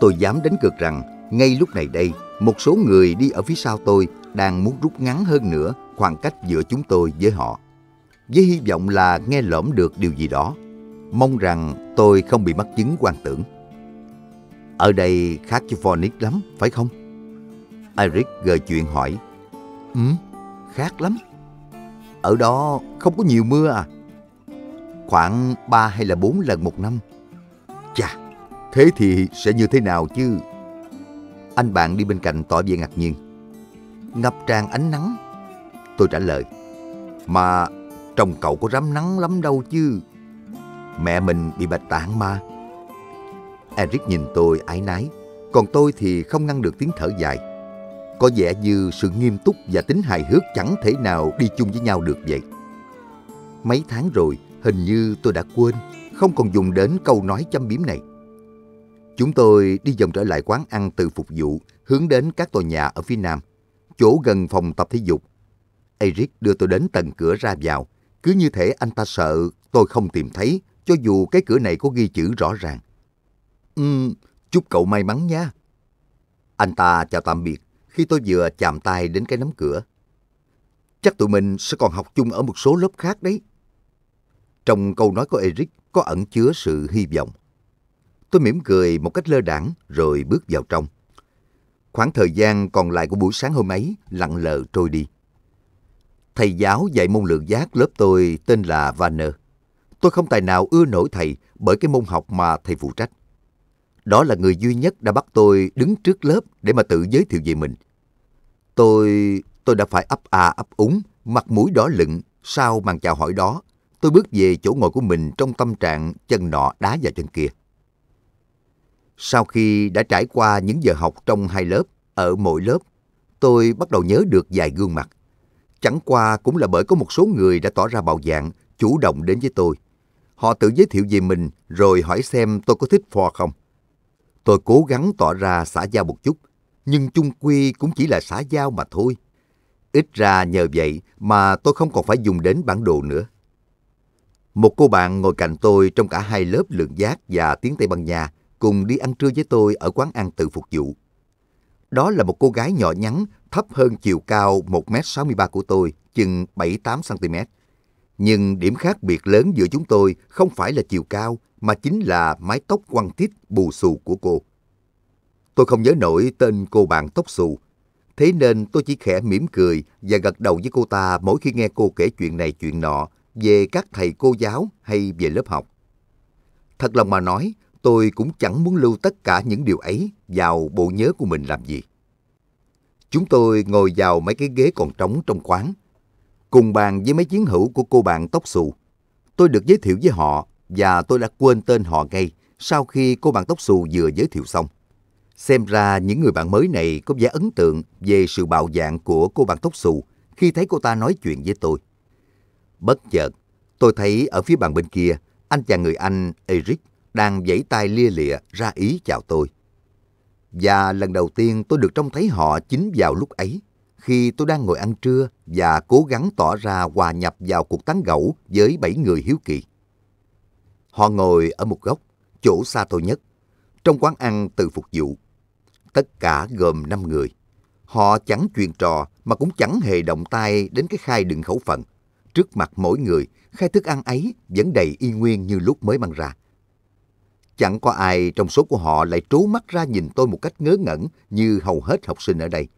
Tôi dám đánh cược rằng ngay lúc này đây, một số người đi ở phía sau tôi đang muốn rút ngắn hơn nữa khoảng cách giữa chúng tôi với họ. Với hy vọng là nghe lỏm được điều gì đó. Mong rằng tôi không bị mắc chứng quan tưởng. Ở đây khác cho Phonix lắm, phải không? Eric gợi chuyện hỏi. Ừ, khác lắm. Ở đó không có nhiều mưa à? Khoảng 3 hay là 4 lần một năm. Chà, thế thì sẽ như thế nào chứ? Anh bạn đi bên cạnh tỏ vẻ ngạc nhiên. Ngập tràn ánh nắng. Tôi trả lời. Mà chồng cậu có rám nắng lắm đâu chứ. Mẹ mình bị bạch tạng mà. Eric nhìn tôi ái nái. Còn tôi thì không ngăn được tiếng thở dài có vẻ như sự nghiêm túc và tính hài hước chẳng thể nào đi chung với nhau được vậy. Mấy tháng rồi, hình như tôi đã quên, không còn dùng đến câu nói châm biếm này. Chúng tôi đi vòng trở lại quán ăn từ phục vụ, hướng đến các tòa nhà ở phía nam, chỗ gần phòng tập thể dục. Eric đưa tôi đến tầng cửa ra vào, cứ như thể anh ta sợ tôi không tìm thấy, cho dù cái cửa này có ghi chữ rõ ràng. Ừm, chúc cậu may mắn nha. Anh ta chào tạm biệt khi tôi vừa chạm tay đến cái nấm cửa. Chắc tụi mình sẽ còn học chung ở một số lớp khác đấy. Trong câu nói của Eric có ẩn chứa sự hy vọng. Tôi mỉm cười một cách lơ đảng rồi bước vào trong. Khoảng thời gian còn lại của buổi sáng hôm ấy lặng lờ trôi đi. Thầy giáo dạy môn lượng giác lớp tôi tên là Vanner. Tôi không tài nào ưa nổi thầy bởi cái môn học mà thầy phụ trách. Đó là người duy nhất đã bắt tôi đứng trước lớp để mà tự giới thiệu về mình. Tôi... tôi đã phải ấp à ấp úng, mặt mũi đỏ lựng sau màn chào hỏi đó. Tôi bước về chỗ ngồi của mình trong tâm trạng chân nọ đá và chân kia. Sau khi đã trải qua những giờ học trong hai lớp, ở mỗi lớp, tôi bắt đầu nhớ được vài gương mặt. Chẳng qua cũng là bởi có một số người đã tỏ ra bạo dạng, chủ động đến với tôi. Họ tự giới thiệu về mình rồi hỏi xem tôi có thích phò không. Tôi cố gắng tỏ ra xã giao một chút, nhưng chung quy cũng chỉ là xã giao mà thôi. Ít ra nhờ vậy mà tôi không còn phải dùng đến bản đồ nữa. Một cô bạn ngồi cạnh tôi trong cả hai lớp lượng giác và tiếng Tây Ban Nha cùng đi ăn trưa với tôi ở quán ăn tự phục vụ. Đó là một cô gái nhỏ nhắn, thấp hơn chiều cao 1m63 của tôi, chừng 7-8cm. Nhưng điểm khác biệt lớn giữa chúng tôi không phải là chiều cao mà chính là mái tóc quăng tít bù xù của cô. Tôi không nhớ nổi tên cô bạn tóc xù, thế nên tôi chỉ khẽ mỉm cười và gật đầu với cô ta mỗi khi nghe cô kể chuyện này chuyện nọ về các thầy cô giáo hay về lớp học. Thật lòng mà nói, tôi cũng chẳng muốn lưu tất cả những điều ấy vào bộ nhớ của mình làm gì. Chúng tôi ngồi vào mấy cái ghế còn trống trong quán, cùng bàn với mấy chiến hữu của cô bạn tóc xù. Tôi được giới thiệu với họ và tôi đã quên tên họ ngay sau khi cô bạn tóc xù vừa giới thiệu xong. Xem ra những người bạn mới này có vẻ ấn tượng về sự bạo dạn của cô bạn tóc xù khi thấy cô ta nói chuyện với tôi. Bất chợt, tôi thấy ở phía bàn bên kia, anh chàng người Anh Eric đang vẫy tay lia lịa ra ý chào tôi. Và lần đầu tiên tôi được trông thấy họ chính vào lúc ấy, khi tôi đang ngồi ăn trưa và cố gắng tỏ ra hòa nhập vào cuộc tán gẫu với bảy người hiếu kỳ. Họ ngồi ở một góc, chỗ xa tôi nhất, trong quán ăn từ phục vụ. Tất cả gồm 5 người. Họ chẳng chuyện trò mà cũng chẳng hề động tay đến cái khai đựng khẩu phần. Trước mặt mỗi người, khai thức ăn ấy vẫn đầy y nguyên như lúc mới mang ra. Chẳng có ai trong số của họ lại trố mắt ra nhìn tôi một cách ngớ ngẩn như hầu hết học sinh ở đây.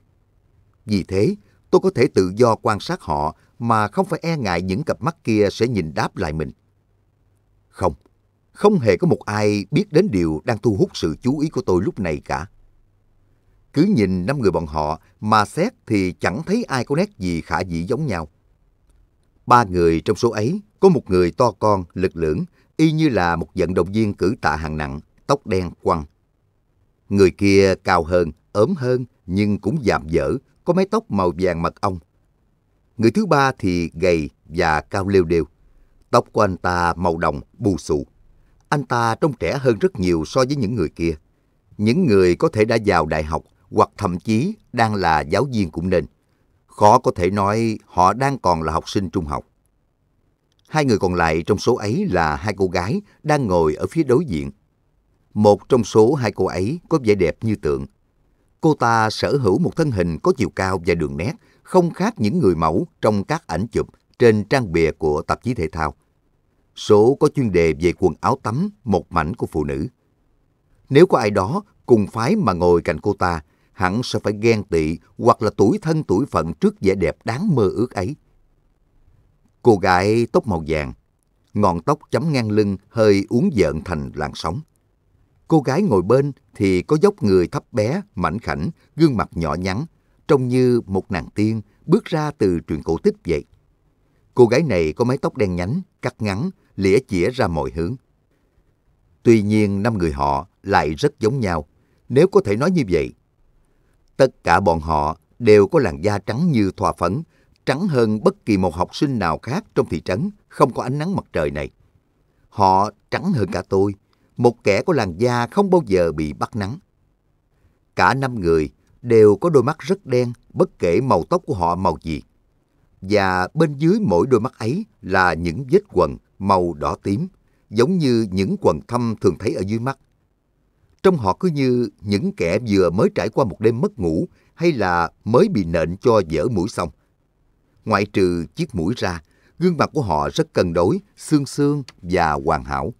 Vì thế, tôi có thể tự do quan sát họ mà không phải e ngại những cặp mắt kia sẽ nhìn đáp lại mình. Không, không hề có một ai biết đến điều đang thu hút sự chú ý của tôi lúc này cả. Cứ nhìn năm người bọn họ mà xét thì chẳng thấy ai có nét gì khả dĩ giống nhau. Ba người trong số ấy có một người to con, lực lưỡng, y như là một vận động viên cử tạ hạng nặng, tóc đen quăng. Người kia cao hơn, ốm hơn nhưng cũng dạm dở, có mái tóc màu vàng mật ong. Người thứ ba thì gầy và cao lêu đều. Tóc của anh ta màu đồng, bù xù. Anh ta trông trẻ hơn rất nhiều so với những người kia. Những người có thể đã vào đại học hoặc thậm chí đang là giáo viên cũng nên. Khó có thể nói họ đang còn là học sinh trung học. Hai người còn lại trong số ấy là hai cô gái đang ngồi ở phía đối diện. Một trong số hai cô ấy có vẻ đẹp như tượng. Cô ta sở hữu một thân hình có chiều cao và đường nét, không khác những người mẫu trong các ảnh chụp trên trang bìa của tạp chí thể thao số có chuyên đề về quần áo tắm, một mảnh của phụ nữ. Nếu có ai đó cùng phái mà ngồi cạnh cô ta, hẳn sẽ phải ghen tị hoặc là tuổi thân tuổi phận trước vẻ đẹp đáng mơ ước ấy. Cô gái tóc màu vàng, ngọn tóc chấm ngang lưng hơi uốn dợn thành làn sóng. Cô gái ngồi bên thì có dốc người thấp bé, mảnh khảnh, gương mặt nhỏ nhắn, trông như một nàng tiên bước ra từ truyền cổ tích vậy. Cô gái này có mái tóc đen nhánh, cắt ngắn, lĩa chĩa ra mọi hướng. Tuy nhiên năm người họ lại rất giống nhau, nếu có thể nói như vậy. Tất cả bọn họ đều có làn da trắng như thoa phấn, trắng hơn bất kỳ một học sinh nào khác trong thị trấn không có ánh nắng mặt trời này. Họ trắng hơn cả tôi, một kẻ có làn da không bao giờ bị bắt nắng. Cả năm người đều có đôi mắt rất đen bất kể màu tóc của họ màu gì và bên dưới mỗi đôi mắt ấy là những vết quần màu đỏ tím, giống như những quần thâm thường thấy ở dưới mắt. Trong họ cứ như những kẻ vừa mới trải qua một đêm mất ngủ hay là mới bị nện cho dở mũi xong. Ngoại trừ chiếc mũi ra, gương mặt của họ rất cân đối, xương xương và hoàn hảo.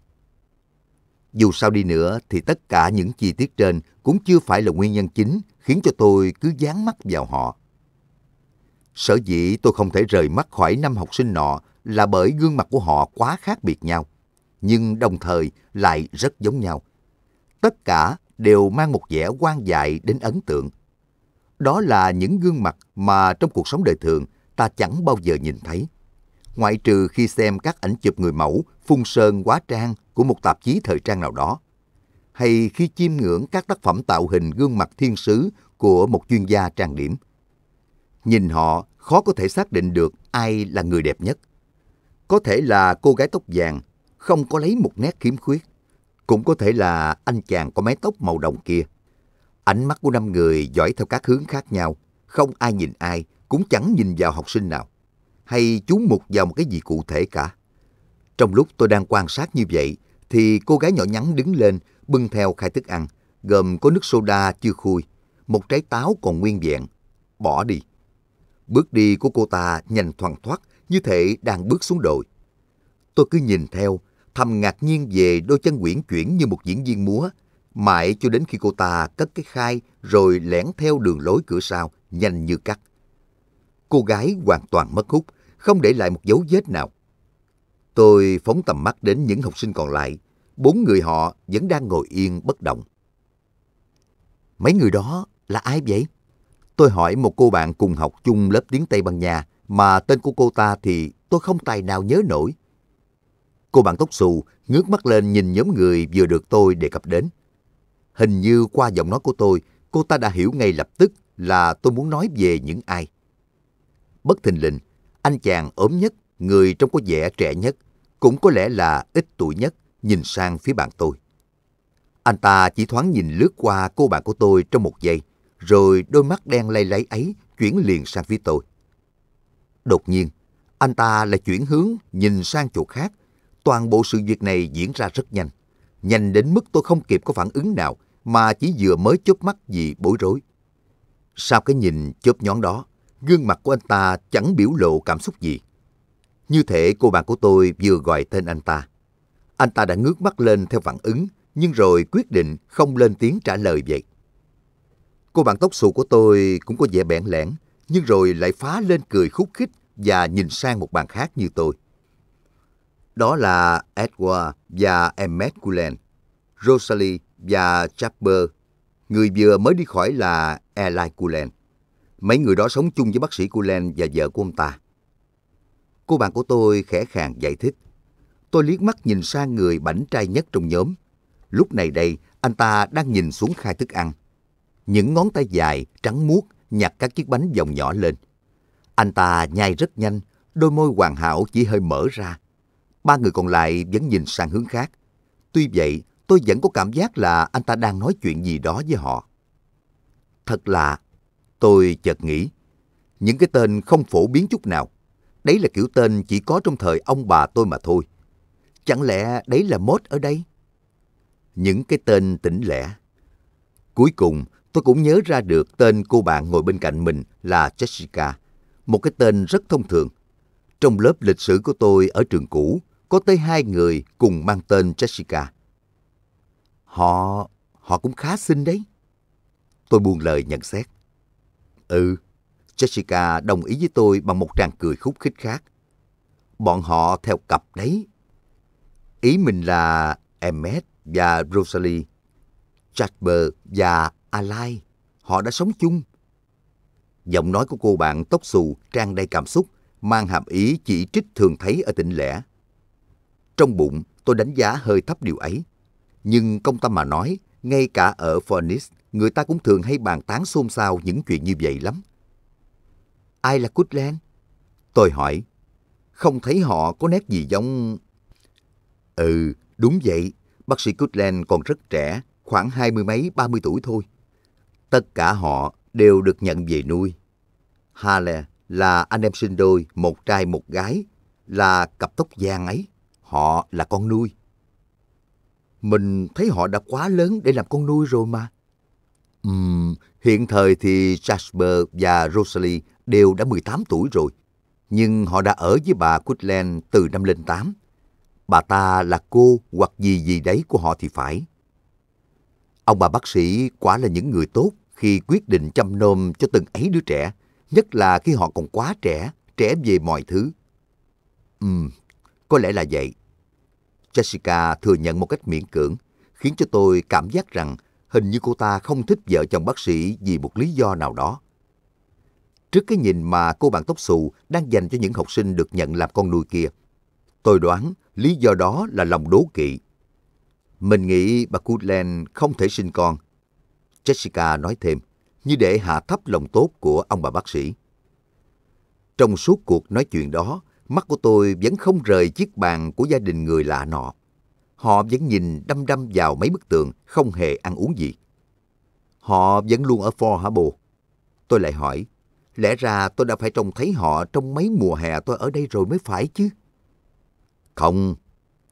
Dù sao đi nữa thì tất cả những chi tiết trên cũng chưa phải là nguyên nhân chính khiến cho tôi cứ dán mắt vào họ. Sở dĩ tôi không thể rời mắt khỏi năm học sinh nọ là bởi gương mặt của họ quá khác biệt nhau, nhưng đồng thời lại rất giống nhau. Tất cả đều mang một vẻ quan dại đến ấn tượng. Đó là những gương mặt mà trong cuộc sống đời thường ta chẳng bao giờ nhìn thấy. Ngoại trừ khi xem các ảnh chụp người mẫu phun sơn quá trang của một tạp chí thời trang nào đó, hay khi chiêm ngưỡng các tác phẩm tạo hình gương mặt thiên sứ của một chuyên gia trang điểm – Nhìn họ, khó có thể xác định được ai là người đẹp nhất. Có thể là cô gái tóc vàng, không có lấy một nét khiếm khuyết. Cũng có thể là anh chàng có mái tóc màu đồng kia. Ánh mắt của năm người dõi theo các hướng khác nhau, không ai nhìn ai, cũng chẳng nhìn vào học sinh nào, hay chú mục vào một cái gì cụ thể cả. Trong lúc tôi đang quan sát như vậy, thì cô gái nhỏ nhắn đứng lên, bưng theo khai thức ăn, gồm có nước soda chưa khui, một trái táo còn nguyên vẹn. Bỏ đi. Bước đi của cô ta nhanh thoăn thoắt, như thể đang bước xuống đồi. Tôi cứ nhìn theo, thầm ngạc nhiên về đôi chân quyển chuyển như một diễn viên múa, mãi cho đến khi cô ta cất cái khai rồi lẻn theo đường lối cửa sau, nhanh như cắt. Cô gái hoàn toàn mất hút, không để lại một dấu vết nào. Tôi phóng tầm mắt đến những học sinh còn lại, bốn người họ vẫn đang ngồi yên bất động. Mấy người đó là ai vậy? Tôi hỏi một cô bạn cùng học chung lớp tiếng Tây Ban Nha, mà tên của cô ta thì tôi không tài nào nhớ nổi. Cô bạn tóc xù ngước mắt lên nhìn nhóm người vừa được tôi đề cập đến. Hình như qua giọng nói của tôi, cô ta đã hiểu ngay lập tức là tôi muốn nói về những ai. Bất thình lình, anh chàng ốm nhất, người trông có vẻ trẻ nhất, cũng có lẽ là ít tuổi nhất, nhìn sang phía bạn tôi. Anh ta chỉ thoáng nhìn lướt qua cô bạn của tôi trong một giây, rồi đôi mắt đen lay lấy ấy chuyển liền sang phía tôi. Đột nhiên, anh ta lại chuyển hướng nhìn sang chỗ khác. Toàn bộ sự việc này diễn ra rất nhanh. Nhanh đến mức tôi không kịp có phản ứng nào mà chỉ vừa mới chớp mắt vì bối rối. Sau cái nhìn chớp nhón đó, gương mặt của anh ta chẳng biểu lộ cảm xúc gì. Như thể cô bạn của tôi vừa gọi tên anh ta. Anh ta đã ngước mắt lên theo phản ứng, nhưng rồi quyết định không lên tiếng trả lời vậy. Cô bạn tóc xù của tôi cũng có vẻ bẽn lẽn, nhưng rồi lại phá lên cười khúc khích và nhìn sang một bạn khác như tôi. Đó là Edward và Emmet Cullen, Rosalie và Chapper. Người vừa mới đi khỏi là Eli Cullen. Mấy người đó sống chung với bác sĩ Cullen và vợ của ông ta. Cô bạn của tôi khẽ khàng giải thích. Tôi liếc mắt nhìn sang người bảnh trai nhất trong nhóm. Lúc này đây, anh ta đang nhìn xuống khai thức ăn những ngón tay dài, trắng muốt nhặt các chiếc bánh vòng nhỏ lên. Anh ta nhai rất nhanh, đôi môi hoàn hảo chỉ hơi mở ra. Ba người còn lại vẫn nhìn sang hướng khác. Tuy vậy, tôi vẫn có cảm giác là anh ta đang nói chuyện gì đó với họ. Thật lạ, tôi chợt nghĩ. Những cái tên không phổ biến chút nào. Đấy là kiểu tên chỉ có trong thời ông bà tôi mà thôi. Chẳng lẽ đấy là mốt ở đây? Những cái tên tỉnh lẻ. Cuối cùng, tôi cũng nhớ ra được tên cô bạn ngồi bên cạnh mình là Jessica, một cái tên rất thông thường. Trong lớp lịch sử của tôi ở trường cũ, có tới hai người cùng mang tên Jessica. Họ, họ cũng khá xinh đấy. Tôi buông lời nhận xét. Ừ, Jessica đồng ý với tôi bằng một tràng cười khúc khích khác. Bọn họ theo cặp đấy. Ý mình là Emmet và Rosalie, Jasper và A Lai, họ đã sống chung. Giọng nói của cô bạn tóc xù trang đầy cảm xúc, mang hàm ý chỉ trích thường thấy ở tỉnh lẻ. Trong bụng, tôi đánh giá hơi thấp điều ấy. Nhưng công tâm mà nói, ngay cả ở Phoenix, người ta cũng thường hay bàn tán xôn xao những chuyện như vậy lắm. Ai là Goodland? Tôi hỏi. Không thấy họ có nét gì giống... Ừ, đúng vậy. Bác sĩ Goodland còn rất trẻ, khoảng hai mươi mấy, ba mươi tuổi thôi. Tất cả họ đều được nhận về nuôi. Hale là anh em sinh đôi, một trai một gái, là cặp tóc vàng ấy. Họ là con nuôi. Mình thấy họ đã quá lớn để làm con nuôi rồi mà. Uhm, hiện thời thì Jasper và Rosalie đều đã 18 tuổi rồi, nhưng họ đã ở với bà Quitland từ năm lên 8. Bà ta là cô hoặc gì gì đấy của họ thì phải. Ông bà bác sĩ quả là những người tốt khi quyết định chăm nom cho từng ấy đứa trẻ, nhất là khi họ còn quá trẻ, trẻ về mọi thứ. Ừm, có lẽ là vậy. Jessica thừa nhận một cách miễn cưỡng, khiến cho tôi cảm giác rằng hình như cô ta không thích vợ chồng bác sĩ vì một lý do nào đó. Trước cái nhìn mà cô bạn tóc xù đang dành cho những học sinh được nhận làm con nuôi kia, tôi đoán lý do đó là lòng đố kỵ. Mình nghĩ bà Goodland không thể sinh con Jessica nói thêm, như để hạ thấp lòng tốt của ông bà bác sĩ. Trong suốt cuộc nói chuyện đó, mắt của tôi vẫn không rời chiếc bàn của gia đình người lạ nọ. Họ vẫn nhìn đăm đăm vào mấy bức tường, không hề ăn uống gì. Họ vẫn luôn ở Fort Harbour. Tôi lại hỏi, lẽ ra tôi đã phải trông thấy họ trong mấy mùa hè tôi ở đây rồi mới phải chứ? Không,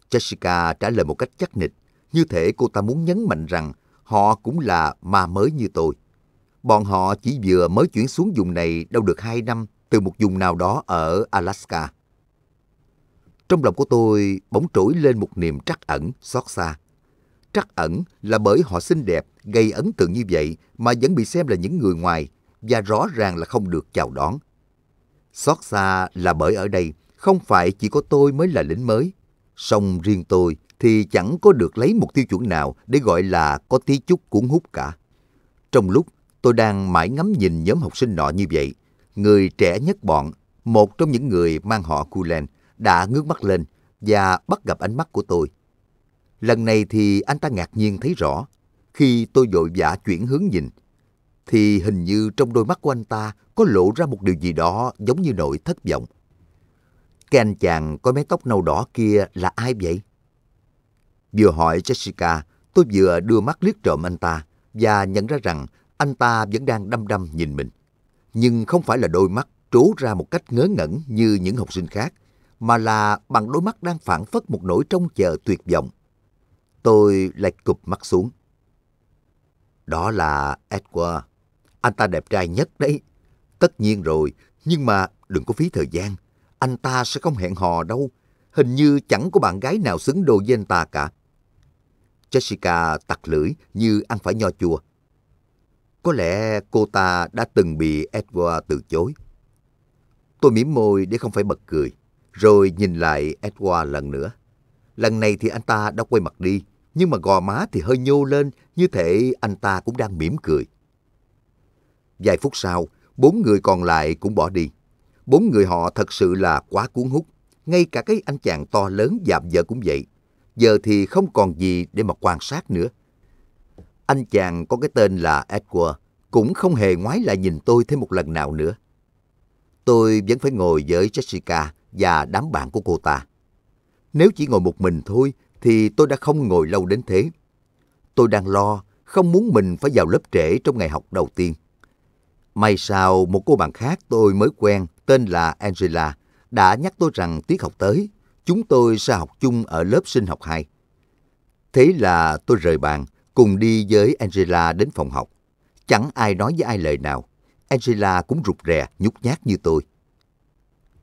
Jessica trả lời một cách chắc nịch, như thể cô ta muốn nhấn mạnh rằng Họ cũng là ma mới như tôi. Bọn họ chỉ vừa mới chuyển xuống vùng này đâu được hai năm từ một vùng nào đó ở Alaska. Trong lòng của tôi bỗng trỗi lên một niềm trắc ẩn, xót xa. Trắc ẩn là bởi họ xinh đẹp, gây ấn tượng như vậy mà vẫn bị xem là những người ngoài và rõ ràng là không được chào đón. Xót xa là bởi ở đây không phải chỉ có tôi mới là lính mới, song riêng tôi thì chẳng có được lấy một tiêu chuẩn nào để gọi là có tí chút cuốn hút cả. Trong lúc tôi đang mãi ngắm nhìn nhóm học sinh nọ như vậy, người trẻ nhất bọn, một trong những người mang họ Kulen, đã ngước mắt lên và bắt gặp ánh mắt của tôi. Lần này thì anh ta ngạc nhiên thấy rõ. Khi tôi vội vã chuyển hướng nhìn, thì hình như trong đôi mắt của anh ta có lộ ra một điều gì đó giống như nỗi thất vọng. Cái anh chàng có mái tóc nâu đỏ kia là ai vậy? Vừa hỏi Jessica, tôi vừa đưa mắt liếc trộm anh ta và nhận ra rằng anh ta vẫn đang đăm đăm nhìn mình. Nhưng không phải là đôi mắt trố ra một cách ngớ ngẩn như những học sinh khác, mà là bằng đôi mắt đang phản phất một nỗi trông chờ tuyệt vọng. Tôi lại cụp mắt xuống. Đó là Edward. Anh ta đẹp trai nhất đấy. Tất nhiên rồi, nhưng mà đừng có phí thời gian. Anh ta sẽ không hẹn hò đâu. Hình như chẳng có bạn gái nào xứng đôi với anh ta cả. Jessica tặc lưỡi như ăn phải nho chua. Có lẽ cô ta đã từng bị Edward từ chối. Tôi mỉm môi để không phải bật cười, rồi nhìn lại Edward lần nữa. Lần này thì anh ta đã quay mặt đi, nhưng mà gò má thì hơi nhô lên, như thể anh ta cũng đang mỉm cười. Vài phút sau, bốn người còn lại cũng bỏ đi. Bốn người họ thật sự là quá cuốn hút, ngay cả cái anh chàng to lớn dạp vợ cũng vậy giờ thì không còn gì để mà quan sát nữa. Anh chàng có cái tên là Edward cũng không hề ngoái lại nhìn tôi thêm một lần nào nữa. Tôi vẫn phải ngồi với Jessica và đám bạn của cô ta. Nếu chỉ ngồi một mình thôi thì tôi đã không ngồi lâu đến thế. Tôi đang lo, không muốn mình phải vào lớp trễ trong ngày học đầu tiên. May sao một cô bạn khác tôi mới quen tên là Angela đã nhắc tôi rằng tiết học tới chúng tôi sẽ học chung ở lớp sinh học 2. Thế là tôi rời bàn, cùng đi với Angela đến phòng học. Chẳng ai nói với ai lời nào. Angela cũng rụt rè, nhút nhát như tôi.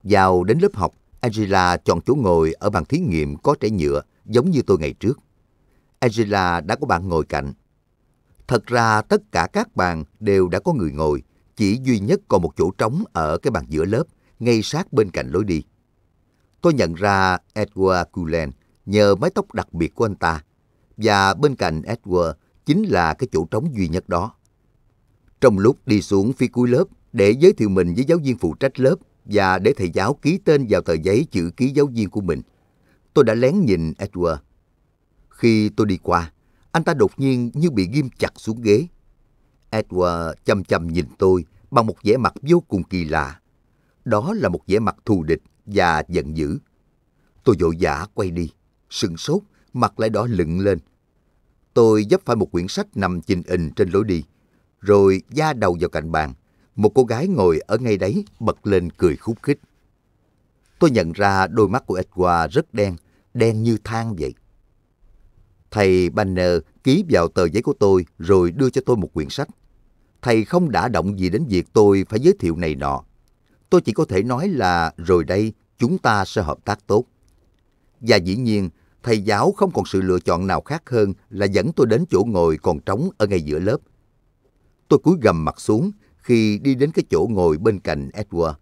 Vào đến lớp học, Angela chọn chỗ ngồi ở bàn thí nghiệm có trải nhựa, giống như tôi ngày trước. Angela đã có bạn ngồi cạnh. Thật ra tất cả các bàn đều đã có người ngồi, chỉ duy nhất còn một chỗ trống ở cái bàn giữa lớp, ngay sát bên cạnh lối đi. Tôi nhận ra Edward Cullen nhờ mái tóc đặc biệt của anh ta, và bên cạnh Edward chính là cái chỗ trống duy nhất đó. Trong lúc đi xuống phía cuối lớp để giới thiệu mình với giáo viên phụ trách lớp và để thầy giáo ký tên vào tờ giấy chữ ký giáo viên của mình, tôi đã lén nhìn Edward. Khi tôi đi qua, anh ta đột nhiên như bị ghim chặt xuống ghế. Edward chăm chăm nhìn tôi bằng một vẻ mặt vô cùng kỳ lạ. Đó là một vẻ mặt thù địch và giận dữ. Tôi vội vã quay đi, sừng sốt, mặt lại đỏ lựng lên. Tôi dấp phải một quyển sách nằm chình ình trên lối đi, rồi da đầu vào cạnh bàn. Một cô gái ngồi ở ngay đấy bật lên cười khúc khích. Tôi nhận ra đôi mắt của Edward rất đen, đen như than vậy. Thầy Banner ký vào tờ giấy của tôi rồi đưa cho tôi một quyển sách. Thầy không đã động gì đến việc tôi phải giới thiệu này nọ tôi chỉ có thể nói là rồi đây chúng ta sẽ hợp tác tốt. Và dĩ nhiên, thầy giáo không còn sự lựa chọn nào khác hơn là dẫn tôi đến chỗ ngồi còn trống ở ngay giữa lớp. Tôi cúi gầm mặt xuống khi đi đến cái chỗ ngồi bên cạnh Edward,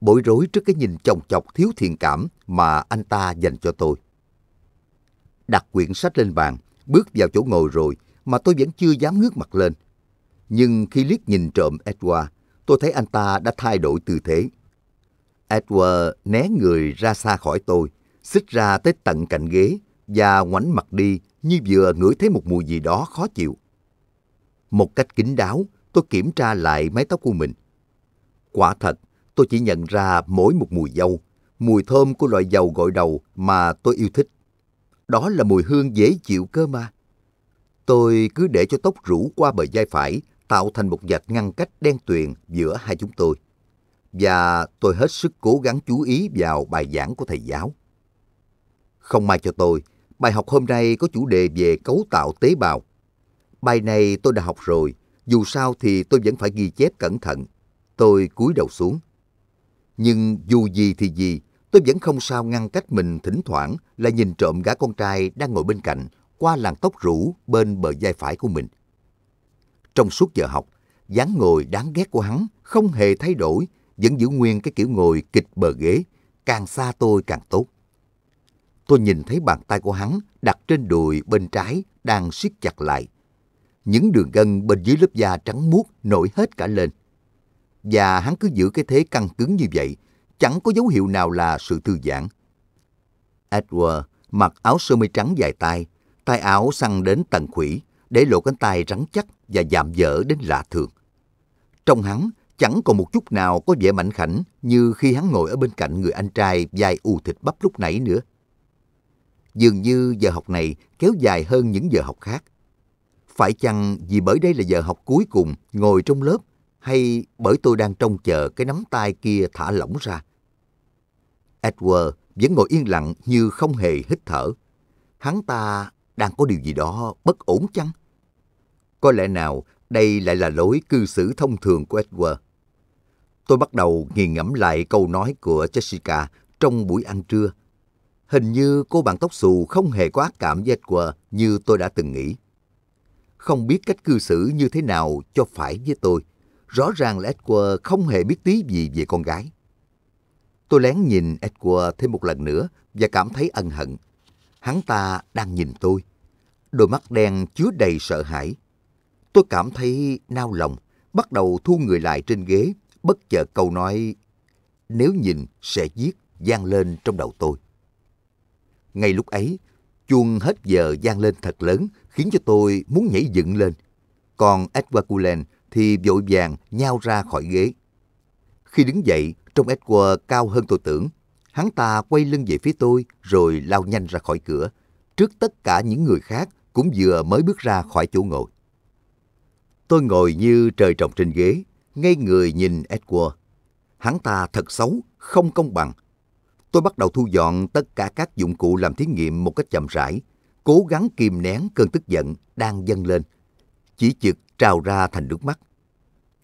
bối rối trước cái nhìn chồng chọc thiếu thiện cảm mà anh ta dành cho tôi. Đặt quyển sách lên bàn, bước vào chỗ ngồi rồi mà tôi vẫn chưa dám ngước mặt lên. Nhưng khi liếc nhìn trộm Edward, tôi thấy anh ta đã thay đổi tư thế. Edward né người ra xa khỏi tôi, xích ra tới tận cạnh ghế và ngoảnh mặt đi như vừa ngửi thấy một mùi gì đó khó chịu. Một cách kín đáo, tôi kiểm tra lại mái tóc của mình. Quả thật, tôi chỉ nhận ra mỗi một mùi dâu, mùi thơm của loại dầu gội đầu mà tôi yêu thích. Đó là mùi hương dễ chịu cơ mà. Tôi cứ để cho tóc rủ qua bờ vai phải tạo thành một vạch ngăn cách đen tuyền giữa hai chúng tôi. Và tôi hết sức cố gắng chú ý vào bài giảng của thầy giáo. Không may cho tôi, bài học hôm nay có chủ đề về cấu tạo tế bào. Bài này tôi đã học rồi, dù sao thì tôi vẫn phải ghi chép cẩn thận. Tôi cúi đầu xuống. Nhưng dù gì thì gì, tôi vẫn không sao ngăn cách mình thỉnh thoảng là nhìn trộm gã con trai đang ngồi bên cạnh qua làn tóc rủ bên bờ vai phải của mình. Trong suốt giờ học, dáng ngồi đáng ghét của hắn không hề thay đổi, vẫn giữ nguyên cái kiểu ngồi kịch bờ ghế, càng xa tôi càng tốt. Tôi nhìn thấy bàn tay của hắn đặt trên đùi bên trái đang siết chặt lại. Những đường gân bên dưới lớp da trắng muốt nổi hết cả lên. Và hắn cứ giữ cái thế căng cứng như vậy, chẳng có dấu hiệu nào là sự thư giãn. Edward mặc áo sơ mi trắng dài tay, tay áo săn đến tận khủy, để lộ cánh tay rắn chắc và giảm dở đến lạ thường. Trong hắn, chẳng còn một chút nào có vẻ mạnh khảnh như khi hắn ngồi ở bên cạnh người anh trai dài u thịt bắp lúc nãy nữa. Dường như giờ học này kéo dài hơn những giờ học khác. Phải chăng vì bởi đây là giờ học cuối cùng ngồi trong lớp hay bởi tôi đang trông chờ cái nắm tay kia thả lỏng ra? Edward vẫn ngồi yên lặng như không hề hít thở. Hắn ta đang có điều gì đó bất ổn chăng? Có lẽ nào đây lại là lối cư xử thông thường của Edward? Tôi bắt đầu nghiền ngẫm lại câu nói của Jessica trong buổi ăn trưa. Hình như cô bạn tóc xù không hề có ác cảm với Edward như tôi đã từng nghĩ. Không biết cách cư xử như thế nào cho phải với tôi. Rõ ràng là Edward không hề biết tí gì về con gái. Tôi lén nhìn Edward thêm một lần nữa và cảm thấy ân hận. Hắn ta đang nhìn tôi. Đôi mắt đen chứa đầy sợ hãi. Tôi cảm thấy nao lòng, bắt đầu thu người lại trên ghế, bất chợt câu nói nếu nhìn sẽ giết gian lên trong đầu tôi. Ngay lúc ấy, chuông hết giờ gian lên thật lớn khiến cho tôi muốn nhảy dựng lên. Còn Edward Cullen thì vội vàng nhao ra khỏi ghế. Khi đứng dậy, trong Edward cao hơn tôi tưởng, Hắn ta quay lưng về phía tôi rồi lao nhanh ra khỏi cửa, trước tất cả những người khác cũng vừa mới bước ra khỏi chỗ ngồi. Tôi ngồi như trời trồng trên ghế, ngay người nhìn Edward. Hắn ta thật xấu, không công bằng. Tôi bắt đầu thu dọn tất cả các dụng cụ làm thí nghiệm một cách chậm rãi, cố gắng kìm nén cơn tức giận đang dâng lên. Chỉ chực trào ra thành nước mắt.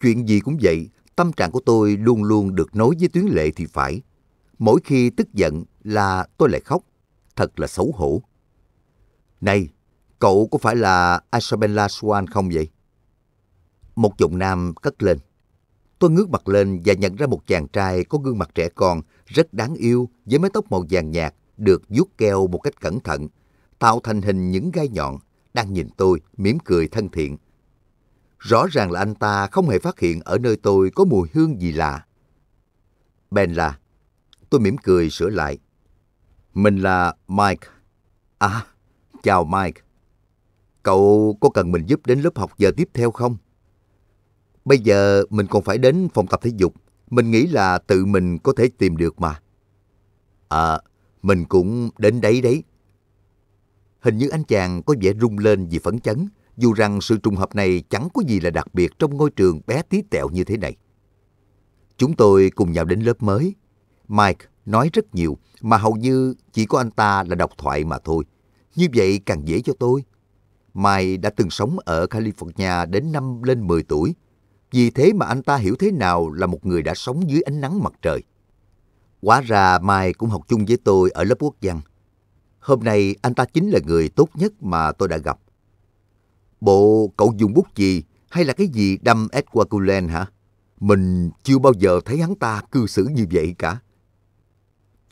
Chuyện gì cũng vậy, tâm trạng của tôi luôn luôn được nối với tuyến lệ thì phải. Mỗi khi tức giận là tôi lại khóc. Thật là xấu hổ. Này, cậu có phải là Isabella Swan không vậy? Một giọng nam cất lên. Tôi ngước mặt lên và nhận ra một chàng trai có gương mặt trẻ con, rất đáng yêu với mái tóc màu vàng nhạt, được vuốt keo một cách cẩn thận, tạo thành hình những gai nhọn, đang nhìn tôi, mỉm cười thân thiện. Rõ ràng là anh ta không hề phát hiện ở nơi tôi có mùi hương gì lạ. Ben là Tôi mỉm cười sửa lại. Mình là Mike. À, chào Mike. Cậu có cần mình giúp đến lớp học giờ tiếp theo không? Bây giờ mình còn phải đến phòng tập thể dục. Mình nghĩ là tự mình có thể tìm được mà. À, mình cũng đến đấy đấy. Hình như anh chàng có vẻ rung lên vì phấn chấn, dù rằng sự trùng hợp này chẳng có gì là đặc biệt trong ngôi trường bé tí tẹo như thế này. Chúng tôi cùng nhau đến lớp mới, Mike nói rất nhiều mà hầu như chỉ có anh ta là độc thoại mà thôi. Như vậy càng dễ cho tôi. Mike đã từng sống ở California đến năm lên 10 tuổi. Vì thế mà anh ta hiểu thế nào là một người đã sống dưới ánh nắng mặt trời. Quá ra Mike cũng học chung với tôi ở lớp quốc văn. Hôm nay anh ta chính là người tốt nhất mà tôi đã gặp. Bộ cậu dùng bút gì hay là cái gì đâm Edward Cullen hả? Mình chưa bao giờ thấy hắn ta cư xử như vậy cả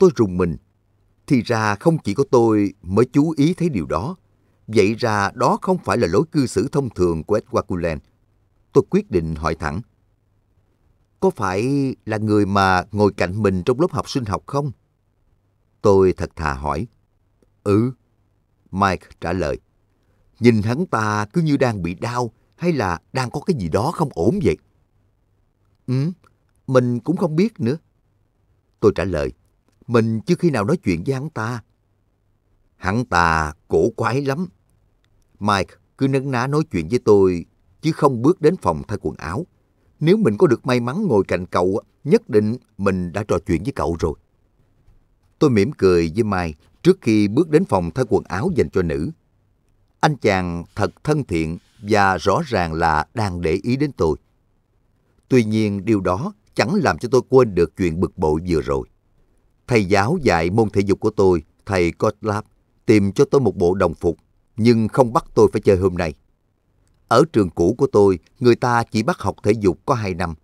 tôi rùng mình. Thì ra không chỉ có tôi mới chú ý thấy điều đó. Vậy ra đó không phải là lối cư xử thông thường của Edward Cullen Tôi quyết định hỏi thẳng. Có phải là người mà ngồi cạnh mình trong lớp học sinh học không? Tôi thật thà hỏi. Ừ. Mike trả lời. Nhìn hắn ta cứ như đang bị đau hay là đang có cái gì đó không ổn vậy? Ừ, mình cũng không biết nữa. Tôi trả lời. Mình chưa khi nào nói chuyện với hắn ta. Hắn ta cổ quái lắm. Mike cứ nấn ná nói chuyện với tôi, chứ không bước đến phòng thay quần áo. Nếu mình có được may mắn ngồi cạnh cậu, nhất định mình đã trò chuyện với cậu rồi. Tôi mỉm cười với Mai trước khi bước đến phòng thay quần áo dành cho nữ. Anh chàng thật thân thiện và rõ ràng là đang để ý đến tôi. Tuy nhiên điều đó chẳng làm cho tôi quên được chuyện bực bội vừa rồi. Thầy giáo dạy môn thể dục của tôi, thầy Gottlieb, tìm cho tôi một bộ đồng phục, nhưng không bắt tôi phải chơi hôm nay. Ở trường cũ của tôi, người ta chỉ bắt học thể dục có 2 năm.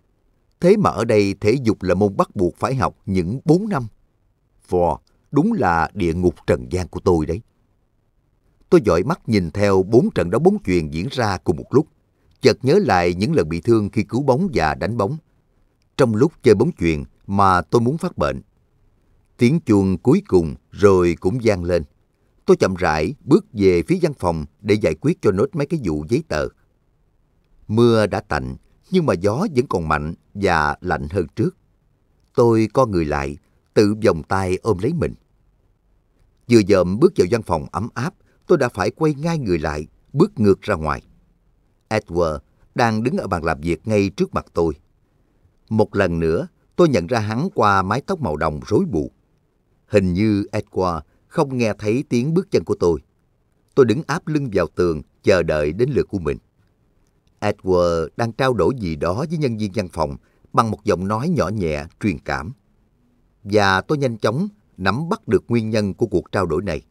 Thế mà ở đây thể dục là môn bắt buộc phải học những 4 năm. Vò, đúng là địa ngục trần gian của tôi đấy. Tôi dõi mắt nhìn theo bốn trận đấu bóng chuyền diễn ra cùng một lúc, chợt nhớ lại những lần bị thương khi cứu bóng và đánh bóng. Trong lúc chơi bóng chuyền mà tôi muốn phát bệnh, Tiếng chuông cuối cùng rồi cũng vang lên. Tôi chậm rãi bước về phía văn phòng để giải quyết cho nốt mấy cái vụ giấy tờ. Mưa đã tạnh, nhưng mà gió vẫn còn mạnh và lạnh hơn trước. Tôi co người lại, tự vòng tay ôm lấy mình. Vừa dòm bước vào văn phòng ấm áp, tôi đã phải quay ngay người lại, bước ngược ra ngoài. Edward đang đứng ở bàn làm việc ngay trước mặt tôi. Một lần nữa, tôi nhận ra hắn qua mái tóc màu đồng rối bù. Hình như Edward không nghe thấy tiếng bước chân của tôi. Tôi đứng áp lưng vào tường, chờ đợi đến lượt của mình. Edward đang trao đổi gì đó với nhân viên văn phòng bằng một giọng nói nhỏ nhẹ, truyền cảm. Và tôi nhanh chóng nắm bắt được nguyên nhân của cuộc trao đổi này.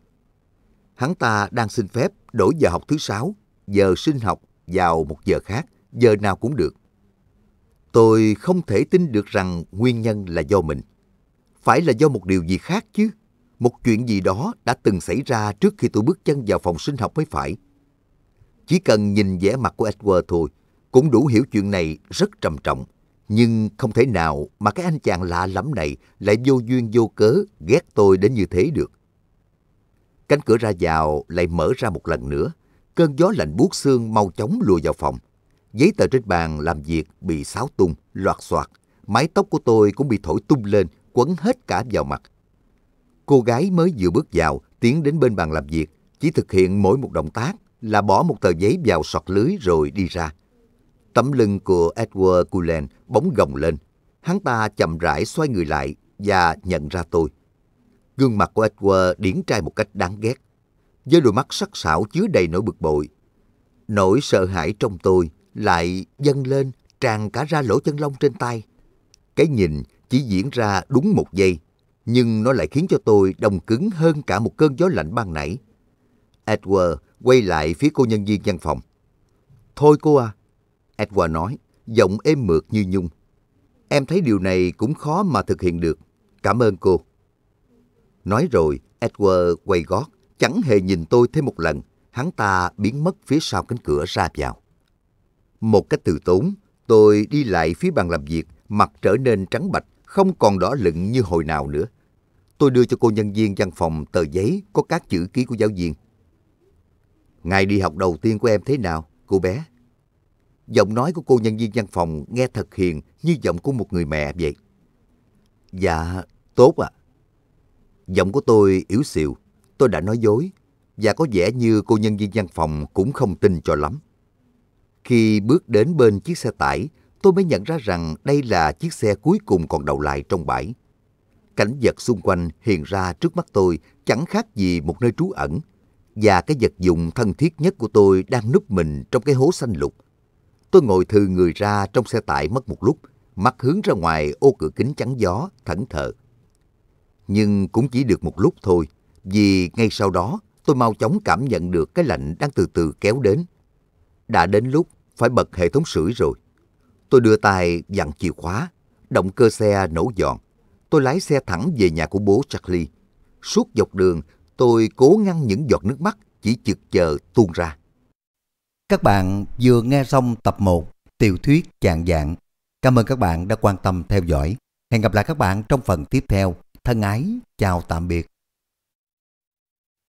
Hắn ta đang xin phép đổi giờ học thứ sáu, giờ sinh học vào một giờ khác, giờ nào cũng được. Tôi không thể tin được rằng nguyên nhân là do mình phải là do một điều gì khác chứ. Một chuyện gì đó đã từng xảy ra trước khi tôi bước chân vào phòng sinh học mới phải. Chỉ cần nhìn vẻ mặt của Edward thôi, cũng đủ hiểu chuyện này rất trầm trọng. Nhưng không thể nào mà cái anh chàng lạ lắm này lại vô duyên vô cớ ghét tôi đến như thế được. Cánh cửa ra vào lại mở ra một lần nữa. Cơn gió lạnh buốt xương mau chóng lùa vào phòng. Giấy tờ trên bàn làm việc bị xáo tung, loạt xoạt. Mái tóc của tôi cũng bị thổi tung lên, quấn hết cả vào mặt. Cô gái mới vừa bước vào, tiến đến bên bàn làm việc, chỉ thực hiện mỗi một động tác là bỏ một tờ giấy vào sọt lưới rồi đi ra. Tấm lưng của Edward Cullen bóng gồng lên. Hắn ta chậm rãi xoay người lại và nhận ra tôi. Gương mặt của Edward điển trai một cách đáng ghét. Với đôi mắt sắc sảo chứa đầy nỗi bực bội. Nỗi sợ hãi trong tôi lại dâng lên tràn cả ra lỗ chân lông trên tay. Cái nhìn chỉ diễn ra đúng một giây, nhưng nó lại khiến cho tôi đông cứng hơn cả một cơn gió lạnh ban nãy. Edward quay lại phía cô nhân viên văn phòng. Thôi cô à, Edward nói, giọng êm mượt như nhung. Em thấy điều này cũng khó mà thực hiện được. Cảm ơn cô. Nói rồi, Edward quay gót, chẳng hề nhìn tôi thêm một lần. Hắn ta biến mất phía sau cánh cửa ra vào. Một cách từ tốn, tôi đi lại phía bàn làm việc, mặt trở nên trắng bạch không còn đỏ lựng như hồi nào nữa. Tôi đưa cho cô nhân viên văn phòng tờ giấy có các chữ ký của giáo viên. Ngày đi học đầu tiên của em thế nào, cô bé? Giọng nói của cô nhân viên văn phòng nghe thật hiền như giọng của một người mẹ vậy. Dạ, tốt ạ. À. Giọng của tôi yếu xìu, tôi đã nói dối, và có vẻ như cô nhân viên văn phòng cũng không tin cho lắm. Khi bước đến bên chiếc xe tải, tôi mới nhận ra rằng đây là chiếc xe cuối cùng còn đậu lại trong bãi. Cảnh vật xung quanh hiện ra trước mắt tôi chẳng khác gì một nơi trú ẩn, và cái vật dụng thân thiết nhất của tôi đang núp mình trong cái hố xanh lục. Tôi ngồi thư người ra trong xe tải mất một lúc, mắt hướng ra ngoài ô cửa kính chắn gió, thẫn thờ. Nhưng cũng chỉ được một lúc thôi, vì ngay sau đó tôi mau chóng cảm nhận được cái lạnh đang từ từ kéo đến. Đã đến lúc phải bật hệ thống sưởi rồi. Tôi đưa tay dặn chìa khóa, động cơ xe nổ giòn. Tôi lái xe thẳng về nhà của bố Charlie. Suốt dọc đường, tôi cố ngăn những giọt nước mắt chỉ chực chờ tuôn ra. Các bạn vừa nghe xong tập 1 Tiểu thuyết chạng dạng. Cảm ơn các bạn đã quan tâm theo dõi. Hẹn gặp lại các bạn trong phần tiếp theo. Thân ái, chào tạm biệt.